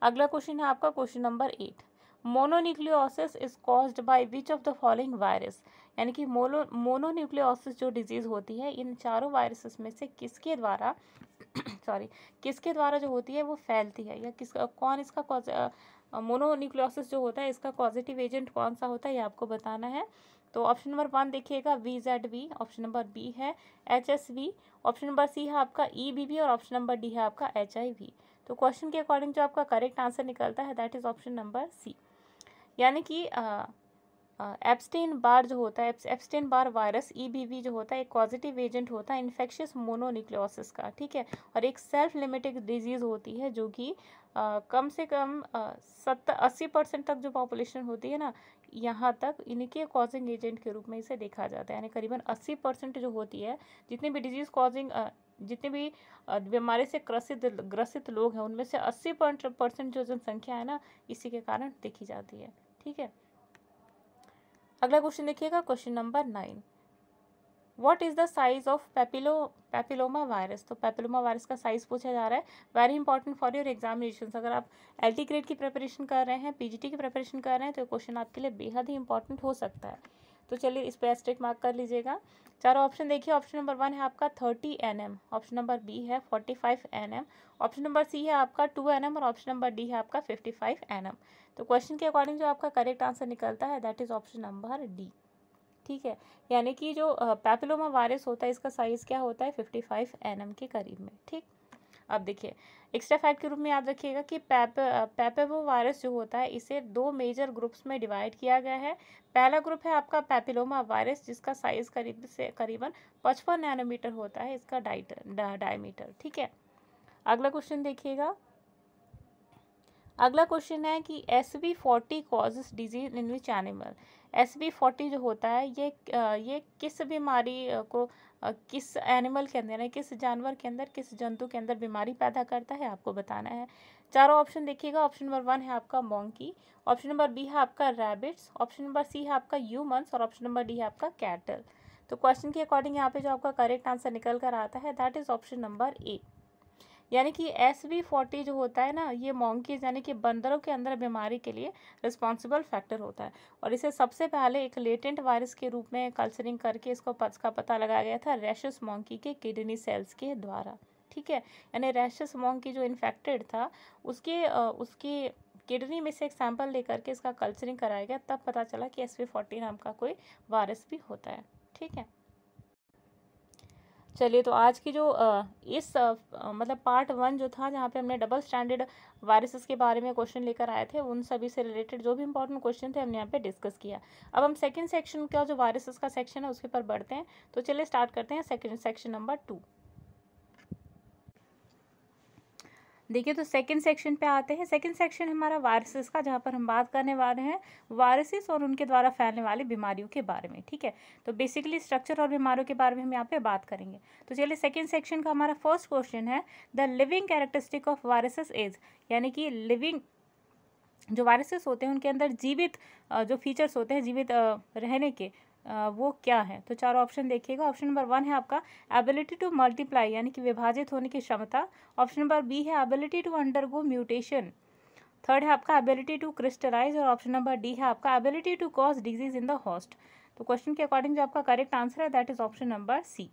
अगला क्वेश्चन है आपका question number eight mononucleosis is caused by which of the following virus यानी कि मोनो मोनोन्यूक्लियोसिस जो डिजीज़ होती है इन चारों वायरसेस में से किसके द्वारा सॉरी किसके द्वारा जो होती है वो फैलती है या किस कौन इसका मोनोन्यूक्लियोसिस जो होता है इसका पॉजिटिव एजेंट कौन सा होता है ये आपको बताना है तो ऑप्शन नंबर वन देखिएगा V Z V option number B है H S V option number C है आपका ई बी वी और ऑप्शन नंबर डी है आपका एच आई वी तो क्वेश्चन के अकॉर्डिंग जो आपका करेक्ट आंसर निकलता है that is option number C यानी कि एप्सटीन बार जो होता है Epstein Barr virus E e जो होता है एक पॉजिटिव एजेंट होता है इन्फेक्शियस मोनोनिक्लोसिस का ठीक है और एक सेल्फ लिमिटेड डिजीज़ होती है जो कि कम से कम सत्तर अस्सी परसेंट तक जो पॉपुलेशन होती है ना यहाँ तक इनके कॉजिंग एजेंट के रूप में इसे देखा जाता है यानी करीबन अस्सी परसेंट जो होती है जितनी भी डिजीज़ कॉजिंग जितने भी बीमारी से ग्रसित ग्रसित लोग हैं उनमें से अस्सी परसेंट जो जनसंख्या है ना इसी के कारण देखी जाती है ठीक है अगला क्वेश्चन देखिएगा question number nine what is the size of papillo papilloma virus तो पेपिलोमा वायरस का साइज पूछा जा रहा है very important for your examination अगर आप एल ग्रेड की प्रिपरेशन कर रहे हैं टी की प्रिपरेशन कर रहे हैं तो क्वेश्चन आपके लिए बेहद ही इंपॉर्टेंट हो सकता है तो चलिए इस पर एस्ट्रिक मार्क कर लीजिएगा चारों ऑप्शन देखिए ऑप्शन नंबर वन है आपका thirty N M option number B है forty five N M option number C है आपका टू एन एम और ऑप्शन नंबर डी है आपका फिफ्टी फाइव एन एम तो क्वेश्चन के अकॉर्डिंग जो आपका करेक्ट आंसर निकलता है that is option number D ठीक है यानी कि जो पैपिलोमा वायरस होता है इसका साइज़ क्या होता है फिफ्टी फाइव एन एम के करीब में ठीक अब देखिए एक्स्ट्रा फैक्ट के रूप में याद रखिएगा कि पैप पैपेवो वायरस जो होता है इसे दो मेजर ग्रुप्स में डिवाइड किया गया है पहला ग्रुप है आपका पैपिलोमा वायरस जिसका साइज करीब से करीबन पचपन नैनोमीटर होता है इसका डाइट डायमीटर ठीक है अगला क्वेश्चन देखिएगा अगला क्वेश्चन है कि S B forty causes disease in which animal S B forty जो होता है ये ये किस बीमारी को किस एनिमल के अंदर है किस जानवर के अंदर किस जंतु के अंदर बीमारी पैदा करता है आपको बताना है चारों ऑप्शन देखिएगा ऑप्शन नंबर वन है आपका मोंकी ऑप्शन नंबर बी है आपका रैबिट्स ऑप्शन नंबर सी है आपका ह्यूमंस और ऑप्शन नंबर डी है आपका कैटल तो क्वेश्चन के अकॉर्डिंग यहाँ पे जो आपका करेक्ट आंसर निकल कर आता है that is option number A यानी कि एस वी फोर्टी जो होता है ना ये मॉन्कीज यानी कि बंदरों के अंदर बीमारी के लिए रिस्पॉन्सिबल फैक्टर होता है और इसे सबसे पहले एक लेटेंट वायरस के रूप में कल्चरिंग करके इसको का पता लगाया गया था रेशस मॉन्की के किडनी सेल्स के द्वारा ठीक है यानी रेशस मॉन्की जो इन्फेक्टेड था उसके उसके किडनी में से एक सैंपल लेकर के इसका कल्चरिंग कराया गया तब पता चला कि एस वी फोर्टी नाम का कोई वायरस भी होता है ठीक है चलिए तो आज की जो इस मतलब पार्ट वन जो था जहाँ पे हमने डबल स्टैंडर्ड वायरसेस के बारे में क्वेश्चन लेकर आए थे उन सभी से रिलेटेड जो भी इंपॉर्टेंट क्वेश्चन थे हमने यहाँ पे डिस्कस किया अब हम सेकंड सेक्शन का जो वायरसेस का सेक्शन है उसके ऊपर बढ़ते हैं तो चलिए स्टार्ट करते हैं सेकंड सेक्शन नंबर टू देखिए तो सेकंड सेक्शन पे आते हैं सेकंड सेक्शन हमारा वायरसेस का जहाँ पर हम बात करने वाले हैं वायरसेस और उनके द्वारा फैलने वाली बीमारियों के बारे में ठीक है तो बेसिकली स्ट्रक्चर और बीमारियों के बारे में हम यहाँ पे बात करेंगे तो चलिए सेकेंड सेक्शन का हमारा फर्स्ट क्वेश्चन है the living characteristic of viruses is यानी कि लिविंग जो वायरसेस होते हैं उनके अंदर जीवित जो फीचर्स होते हैं जीवित रहने के वो क्या है तो चार ऑप्शन देखिएगा ऑप्शन नंबर वन है आपका एबिलिटी टू मल्टीप्लाई यानी कि विभाजित होने की क्षमता ऑप्शन नंबर बी है ability to undergo mutation third है आपका एबिलिटी टू क्रिस्टलाइज और ऑप्शन नंबर डी है आपका ability to cause disease in the host तो क्वेश्चन के अकॉर्डिंग जो आपका करेक्ट आंसर है that is option number C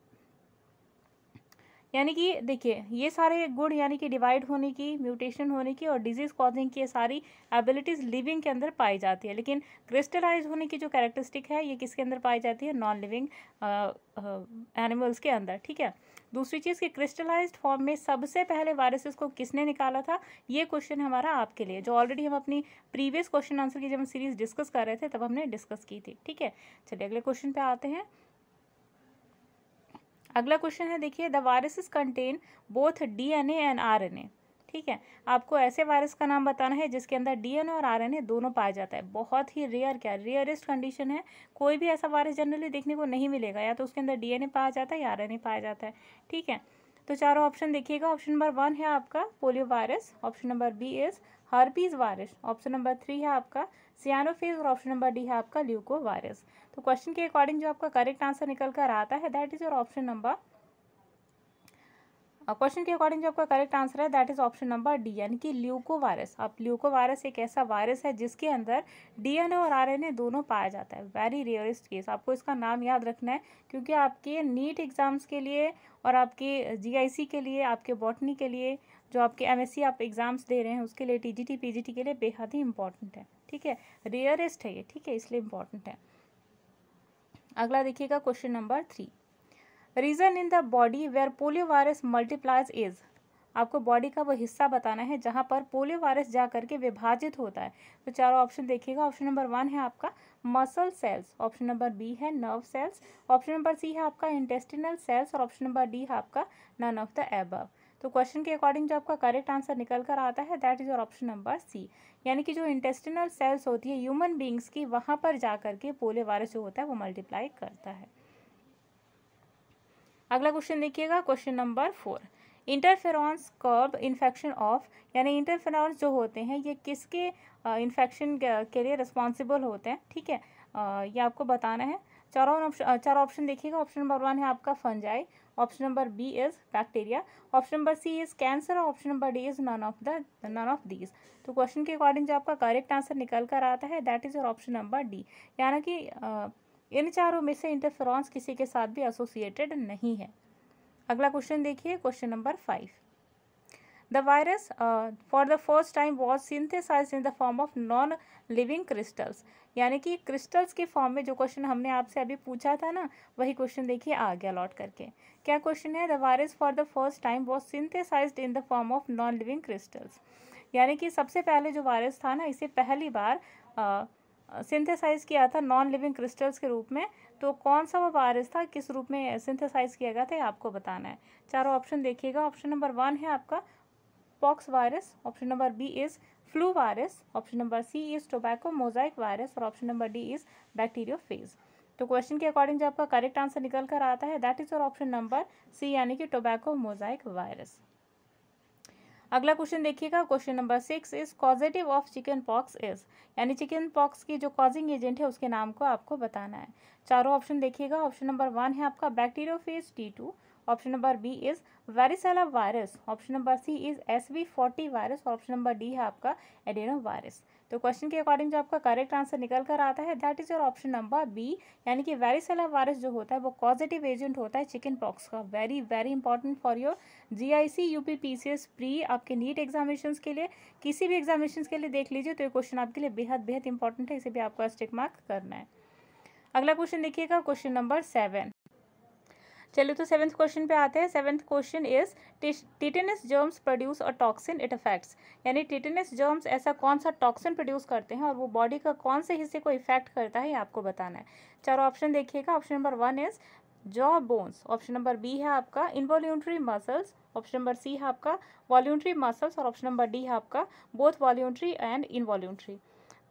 यानी कि देखिए ये सारे गुण यानी कि डिवाइड होने की म्यूटेशन होने की और डिजीज़ कॉजिंग की सारी एबिलिटीज़ लिविंग के अंदर पाई जाती है लेकिन क्रिस्टलाइज होने की जो कैरेक्टरिस्टिक है ये किसके अंदर पाई जाती है नॉन लिविंग एनिमल्स के अंदर ठीक है दूसरी चीज़ कि क्रिस्टलाइज्ड फॉर्म में सबसे पहले वायरसेस को किसने निकाला था ये क्वेश्चन हमारा आपके लिए जो ऑलरेडी हम अपनी प्रीवियस क्वेश्चन आंसर की जब हम सीरीज़ डिस्कस कर रहे थे तब हमने डिस्कस की थी ठीक है चलिए अगले क्वेश्चन पे आते हैं अगला क्वेश्चन है देखिए the is contain both DNA and RNA ठीक है आपको ऐसे वायरस का नाम बताना है जिसके अंदर डीएनए और आरएनए दोनों पाया जाता है बहुत ही रेयर क्या रेयरेस्ट कंडीशन है कोई भी ऐसा वायरस जनरली देखने को नहीं मिलेगा या तो उसके अंदर डीएनए पाया जाता है या ए पाया जाता है ठीक है तो चारों ऑप्शन देखिएगा ऑप्शन नंबर वन है आपका polio virus option number B is herpes virus option number three है आपका सियानोफेज और ऑप्शन नंबर डी है आपका ल्यूको वायरस तो क्वेश्चन के अकॉर्डिंग जो आपका करेक्ट आंसर निकल कर आता है that is your option number question के अकॉर्डिंग जो आपका करेक्ट आंसर है that is option number D यानी कि ल्यूको वायरस अब ल्यूको वायरस एक ऐसा वायरस है जिसके अंदर डीएनए और आरएनए दोनों पाया जाता है वेरी रेयरेस्ट केस आपको इसका नाम याद रखना है क्योंकि आपके नीट एग्जाम्स के लिए और आपके जीआईसी के लिए आपके बॉटनी के लिए जो आपके एम आप एग्ज़ाम्स दे रहे हैं उसके लिए टी जी के लिए बेहद ही इंपॉर्टेंट है ठीक है रेयरेस्ट है ये ठीक है इसलिए इंपॉर्टेंट है अगला देखिएगा question number three region in the body where polio virus multiplies is आपको बॉडी का वो हिस्सा बताना है जहाँ पर पोलियो वायरस जा करके विभाजित होता है तो चारों ऑप्शन देखिएगा ऑप्शन नंबर वन है आपका muscle cells option number B है nerve cells option number C है आपका इंटेस्टिनल सेल्स और ऑप्शन नंबर डी है आपका नन ऑफ द एबव तो क्वेश्चन के अकॉर्डिंग जो आपका करेक्ट आंसर निकल कर आता है that is your option number C यानी कि जो इंटेस्टिनल सेल्स होती है ह्यूमन बींग्स की वहाँ पर जा के पोले वायरस जो होता है वो मल्टीप्लाई करता है अगला क्वेश्चन देखिएगा question number four interferons curb infection of यानी इंटरफेरॉन्स जो होते हैं ये किसके इन्फेक्शन के लिए रिस्पॉन्सिबल होते हैं ठीक है ये आपको बताना है चारों ऑप्शन चार ऑप्शन देखिएगा ऑप्शन नंबर वन है आपका fungi option number B is bacteria option number C is cancer और option number D is none of the none of these तो क्वेश्चन के अकॉर्डिंग जो आपका करेक्ट आंसर निकल कर आता है that is your option number D यानी कि इन चारों में से इंटरफेरॉन्स किसी के साथ भी एसोसिएटेड नहीं है अगला क्वेश्चन देखिए question number five The virus uh, for the first time was synthesized in the form of non-living crystals. यानी कि क्रिस्टल्स के फॉर्म में जो क्वेश्चन हमने आपसे अभी पूछा था ना वही क्वेश्चन देखिए आ गया लॉट करके क्या क्वेश्चन है the virus for the first time was synthesized in the form of non living crystals यानी कि सबसे पहले जो वायरस था ना इसे पहली बार सिंथेसाइज uh, किया था नॉन लिविंग क्रिस्टल्स के रूप में तो कौन सा वो वायरस था किस रूप में सिंथेसाइज किया गया था आपको बताना है चारों ऑप्शन देखिएगा ऑप्शन नंबर वन है आपका pox virus option number B is flu virus option number C is tobacco mosaic virus और option number D is phage तो क्वेश्चन के अकॉर्डिंग जो आपका करेक्ट आंसर निकल कर आता है दैट इज और ऑप्शन नंबर सी यानी कि टोबैको मोजाइक वायरस अगला क्वेश्चन देखिएगा question number six is causative of chicken pox is यानी चिकन पॉक्स की जो कॉजिंग एजेंट है उसके नाम को आपको बताना है चारों ऑप्शन देखिएगा ऑप्शन नंबर वन है आपका bacteriophage T two option number B is varicella virus option number C is S V forty virus और ऑप्शन नंबर डी है आपका एडेनो वायरस तो क्वेश्चन के अकॉर्डिंग जो आपका करेक्ट आंसर निकल कर आता है that is your option number B यानी कि वेरिसेला वायरस जो होता है वो पॉजिटिव एजेंट होता है चिकन पॉक्स का very very important for your G I C U P P C S pre आपके नीट एग्जामिनेशन के लिए किसी भी एग्जामिनेशन के लिए देख लीजिए तो ये क्वेश्चन आपके लिए बेहद बेहद इंपॉर्टेंट है इसे भी आपको स्टेक मार्क करना है अगला क्वेश्चन देखिएगा क्वेश्चन नंबर सेवन चलिए तो सेवन्थ क्वेश्चन पे आते हैं seventh question is tetanus germs produce और टॉक्सिन इट इफेक्ट्स यानी टिटेनस जर्म्स ऐसा कौन सा टॉक्सिन प्रोड्यूस करते हैं और वो बॉडी का कौन से हिस्से को इफेक्ट करता है ये आपको बताना है चारों ऑप्शन देखिएगा option number one is jaw bones option number B है आपका involuntary muscles option number C है आपका वॉल्यूंट्री मसल्स और ऑप्शन नंबर डी है आपका बोथ वॉल्यूंट्री एंड इनवॉल्यूंट्री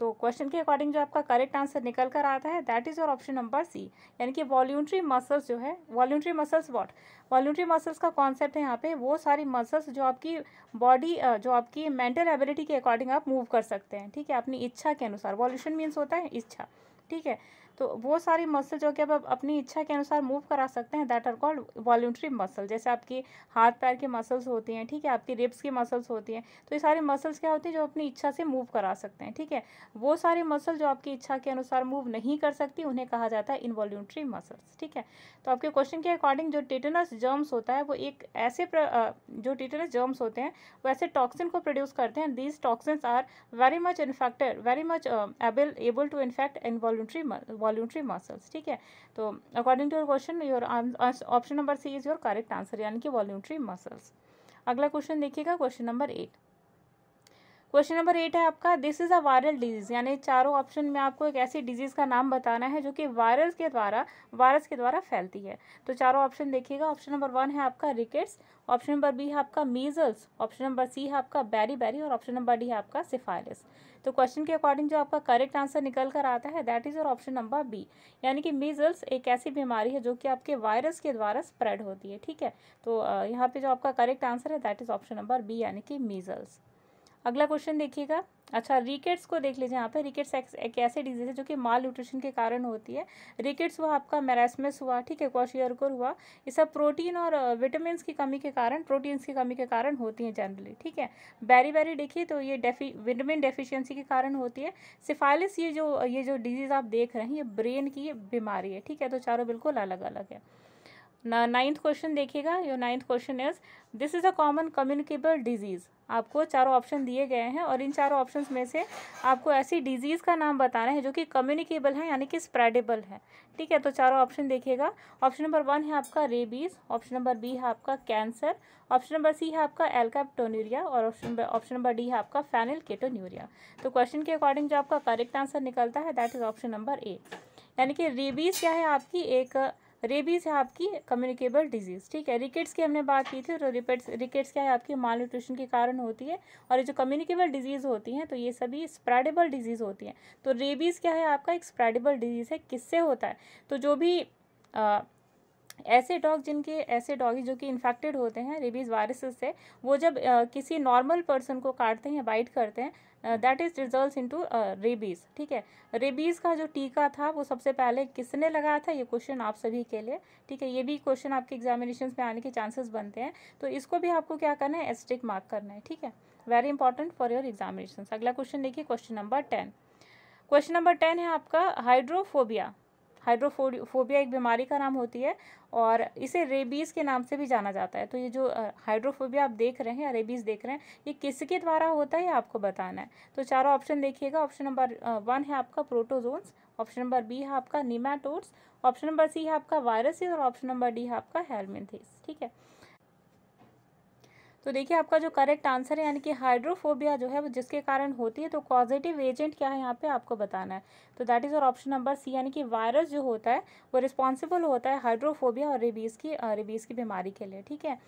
तो क्वेश्चन के अकॉर्डिंग जो आपका करेक्ट आंसर निकल कर आता है that is your option number C यानी कि वॉल्यूंट्री मसल्स जो है voluntary muscles what voluntary muscles का कॉन्सेप्ट है यहाँ पे वो सारी मसल्स जो आपकी बॉडी जो आपकी मेंटल एबिलिटी के अकॉर्डिंग आप मूव कर सकते हैं ठीक है अपनी इच्छा के अनुसार वॉल्यूशन मीन्स होता है इच्छा ठीक है तो वो सारी मसल जो कि आप अपनी इच्छा के अनुसार मूव करा सकते हैं that are called voluntary muscle जैसे आपकी हाथ पैर की मसल्स होती हैं ठीक है आपकी रिब्स की मसल्स होती हैं तो ये सारी मसल्स क्या होती हैं जो अपनी इच्छा से मूव करा सकते हैं ठीक है वो सारी मसल जो आपकी इच्छा के अनुसार मूव नहीं कर सकती उन्हें कहा जाता है इनवॉल्यूट्री मसल्स ठीक है तो आपके क्वेश्चन के अकॉर्डिंग जो टिटनस जर्म्स होता है वो एक ऐसे जो टिटनस जर्म्स होते हैं वो ऐसे टॉक्सिन को प्रोड्यूस करते हैं these toxin are very much infected very much able able to infect involuntary voluntary muscles ठीक है तो according to your question your option number C is your correct answer यानी कि वॉल्यूटरी मसल्स अगला question देखिएगा question number eight question number eight है आपका this is a viral disease यानी चारों ऑप्शन में आपको एक ऐसी डिजीज़ का नाम बताना है जो कि वायरस के द्वारा वायरस के द्वारा फैलती है तो चारों ऑप्शन देखिएगा ऑप्शन नंबर वन है आपका रिकेट्स ऑप्शन नंबर बी है आपका मीजल्स ऑप्शन नंबर सी है आपका बैरी बैरी और ऑप्शन नंबर डी है आपका सिफारिस तो क्वेश्चन के अकॉर्डिंग जो आपका करेक्ट आंसर निकल कर आता है दैट इज़ और ऑप्शन नंबर बी यानी कि मीजल्स एक ऐसी बीमारी है जो कि आपके वायरस के द्वारा स्प्रेड होती है ठीक है तो यहाँ पे जो आपका करेक्ट आंसर है that is option number B यानी कि मीजल्स अगला क्वेश्चन देखिएगा अच्छा रिकेट्स को देख लीजिए यहाँ पे रिकेट्स एक ऐसे डिजीज है जो कि माल न्यूट्रिशन के कारण होती है रिकेट्स हुआ आपका मैरासमस हुआ ठीक है क्वाशियरकोर हुआ ये सब प्रोटीन और विटामिन की कमी के कारण प्रोटीन्स की कमी के कारण होती हैं जनरली ठीक है बैरी बैरी देखिए तो ये विटामिन डेफिशियंसी के कारण होती है सिफालिस ये जो ये जो डिजीज़ आप देख रहे हैं ये ब्रेन की बीमारी है ठीक है तो चारों बिल्कुल अलग अलग है नाइन्थ क्वेश्चन देखिएगा your ninth question is this is a common communicable disease आपको चारों ऑप्शन दिए गए हैं और इन चारों ऑप्शन में से आपको ऐसी डिजीज़ का नाम बताना है जो कि कम्युनिकेबल है यानी कि स्प्रेडेबल है ठीक है तो चारों ऑप्शन देखिएगा ऑप्शन नंबर वन है आपका रेबीज़ ऑप्शन नंबर बी है आपका कैंसर ऑप्शन नंबर सी है आपका एल्काप्टोन्यूरिया और ऑप्शन ऑप्शन नंबर डी है आपका फैनल केटोन्यूरिया तो क्वेश्चन के अकॉर्डिंग जो आपका करेक्ट आंसर निकलता है that is option number A यानी कि रेबीज़ क्या है आपकी एक रेबीज़ है आपकी कम्युनिकेबल डिजीज़ ठीक है रिकेट्स की हमने बात की थी और रिपेट्स रिकेट्स क्या है आपकी माल न्यूट्रिशन के कारण होती है और ये जो कम्युनिकेबल डिजीज़ होती हैं तो ये सभी स्प्रेडेबल डिजीज़ होती हैं तो रेबीज़ क्या है आपका एक स्प्रेडेबल डिजीज़ है किससे होता है तो जो भी आ, ऐसे डॉग जिनके ऐसे डॉगी जो कि इन्फेक्टेड होते हैं रेबीज़ वायरस से वो जब आ, किसी नॉर्मल पर्सन को काटते हैं या बाइट करते हैं that is result into rabies ठीक है रेबीज़ का जो टीका था वो सबसे पहले किसने लगाया था ये क्वेश्चन आप सभी के लिए ठीक है ये भी क्वेश्चन आपके एग्जामिनेशन में आने के चांसेस बनते हैं तो इसको भी आपको क्या करना है एस्टिक मार्क करना है ठीक है very important for your examination अगला क्वेश्चन देखिए question number ten question number ten है आपका हाइड्रोफोबिया हाइड्रोफोबिया एक बीमारी का नाम होती है और इसे रेबीज़ के नाम से भी जाना जाता है तो ये जो हाइड्रोफोबिया आप देख रहे हैं या रेबीज़ देख रहे हैं ये किसके द्वारा होता है ये आपको बताना है तो चारों ऑप्शन देखिएगा ऑप्शन नंबर वन है आपका प्रोटोजोन्स ऑप्शन नंबर बी है आपका निमाटोड्स ऑप्शन नंबर सी है आपका वायरसेस और ऑप्शन नंबर डी है आपका हेलमिनथेस ठीक है तो देखिए आपका जो करेक्ट आंसर है यानी कि हाइड्रोफोबिया जो है वो जिसके कारण होती है तो पॉजिटिव एजेंट क्या है यहाँ पे आपको बताना है तो दैट इज़ और ऑप्शन नंबर सी यानी कि वायरस जो होता है वो रिस्पॉन्सिबल होता है हाइड्रोफोबिया और रेबीज़ की रेबीज़ की बीमारी के लिए ठीक है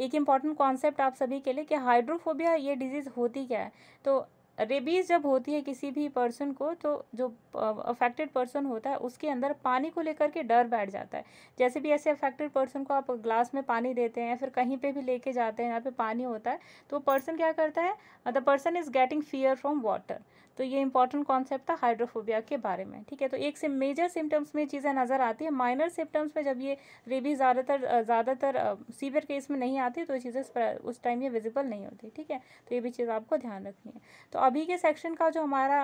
एक इम्पॉर्टेंट कॉन्सेप्ट आप सभी के लिए कि हाइड्रोफोबिया ये डिजीज़ होती क्या है तो रेबीज़ जब होती है किसी भी पर्सन को तो जो अफेक्टेड पर्सन होता है उसके अंदर पानी को लेकर के डर बैठ जाता है जैसे भी ऐसे अफेक्टेड पर्सन को आप ग्लास में पानी देते हैं फिर कहीं पे भी लेके जाते हैं यहाँ पे पानी होता है तो पर्सन क्या करता है the person is getting fear from water तो ये इंपॉर्टेंट कॉन्सेप्ट था हाइड्रोफोबिया के बारे में ठीक है तो एक से मेजर सिम्टम्स में चीज़ें नज़र आती है माइनर सिम्टम्स में जब ये रेबी ज़्यादातर ज़्यादातर सीवियर केस में नहीं आती तो ये चीज़ें उस टाइम ये विजिबल नहीं होती ठीक है तो ये भी चीज़ आपको ध्यान रखनी है तो अभी के सेक्शन का जो हमारा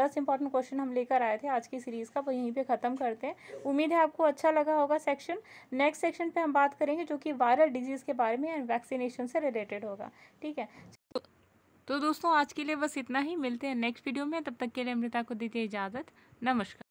दस इंपॉर्टेंट क्वेश्चन हम लेकर आए थे आज की सीरीज़ का वो यहीं पर ख़त्म करते हैं उम्मीद है आपको अच्छा लगा होगा सेक्शन नेक्स्ट सेक्शन पर हम बात करेंगे जो कि वायरल डिजीज़ के बारे में एंड वैक्सीनेशन से रिलेटेड होगा ठीक है तो दोस्तों आज के लिए बस इतना ही मिलते हैं नेक्स्ट वीडियो में तब तक के लिए अमृता को दीजिए इजाज़त नमस्कार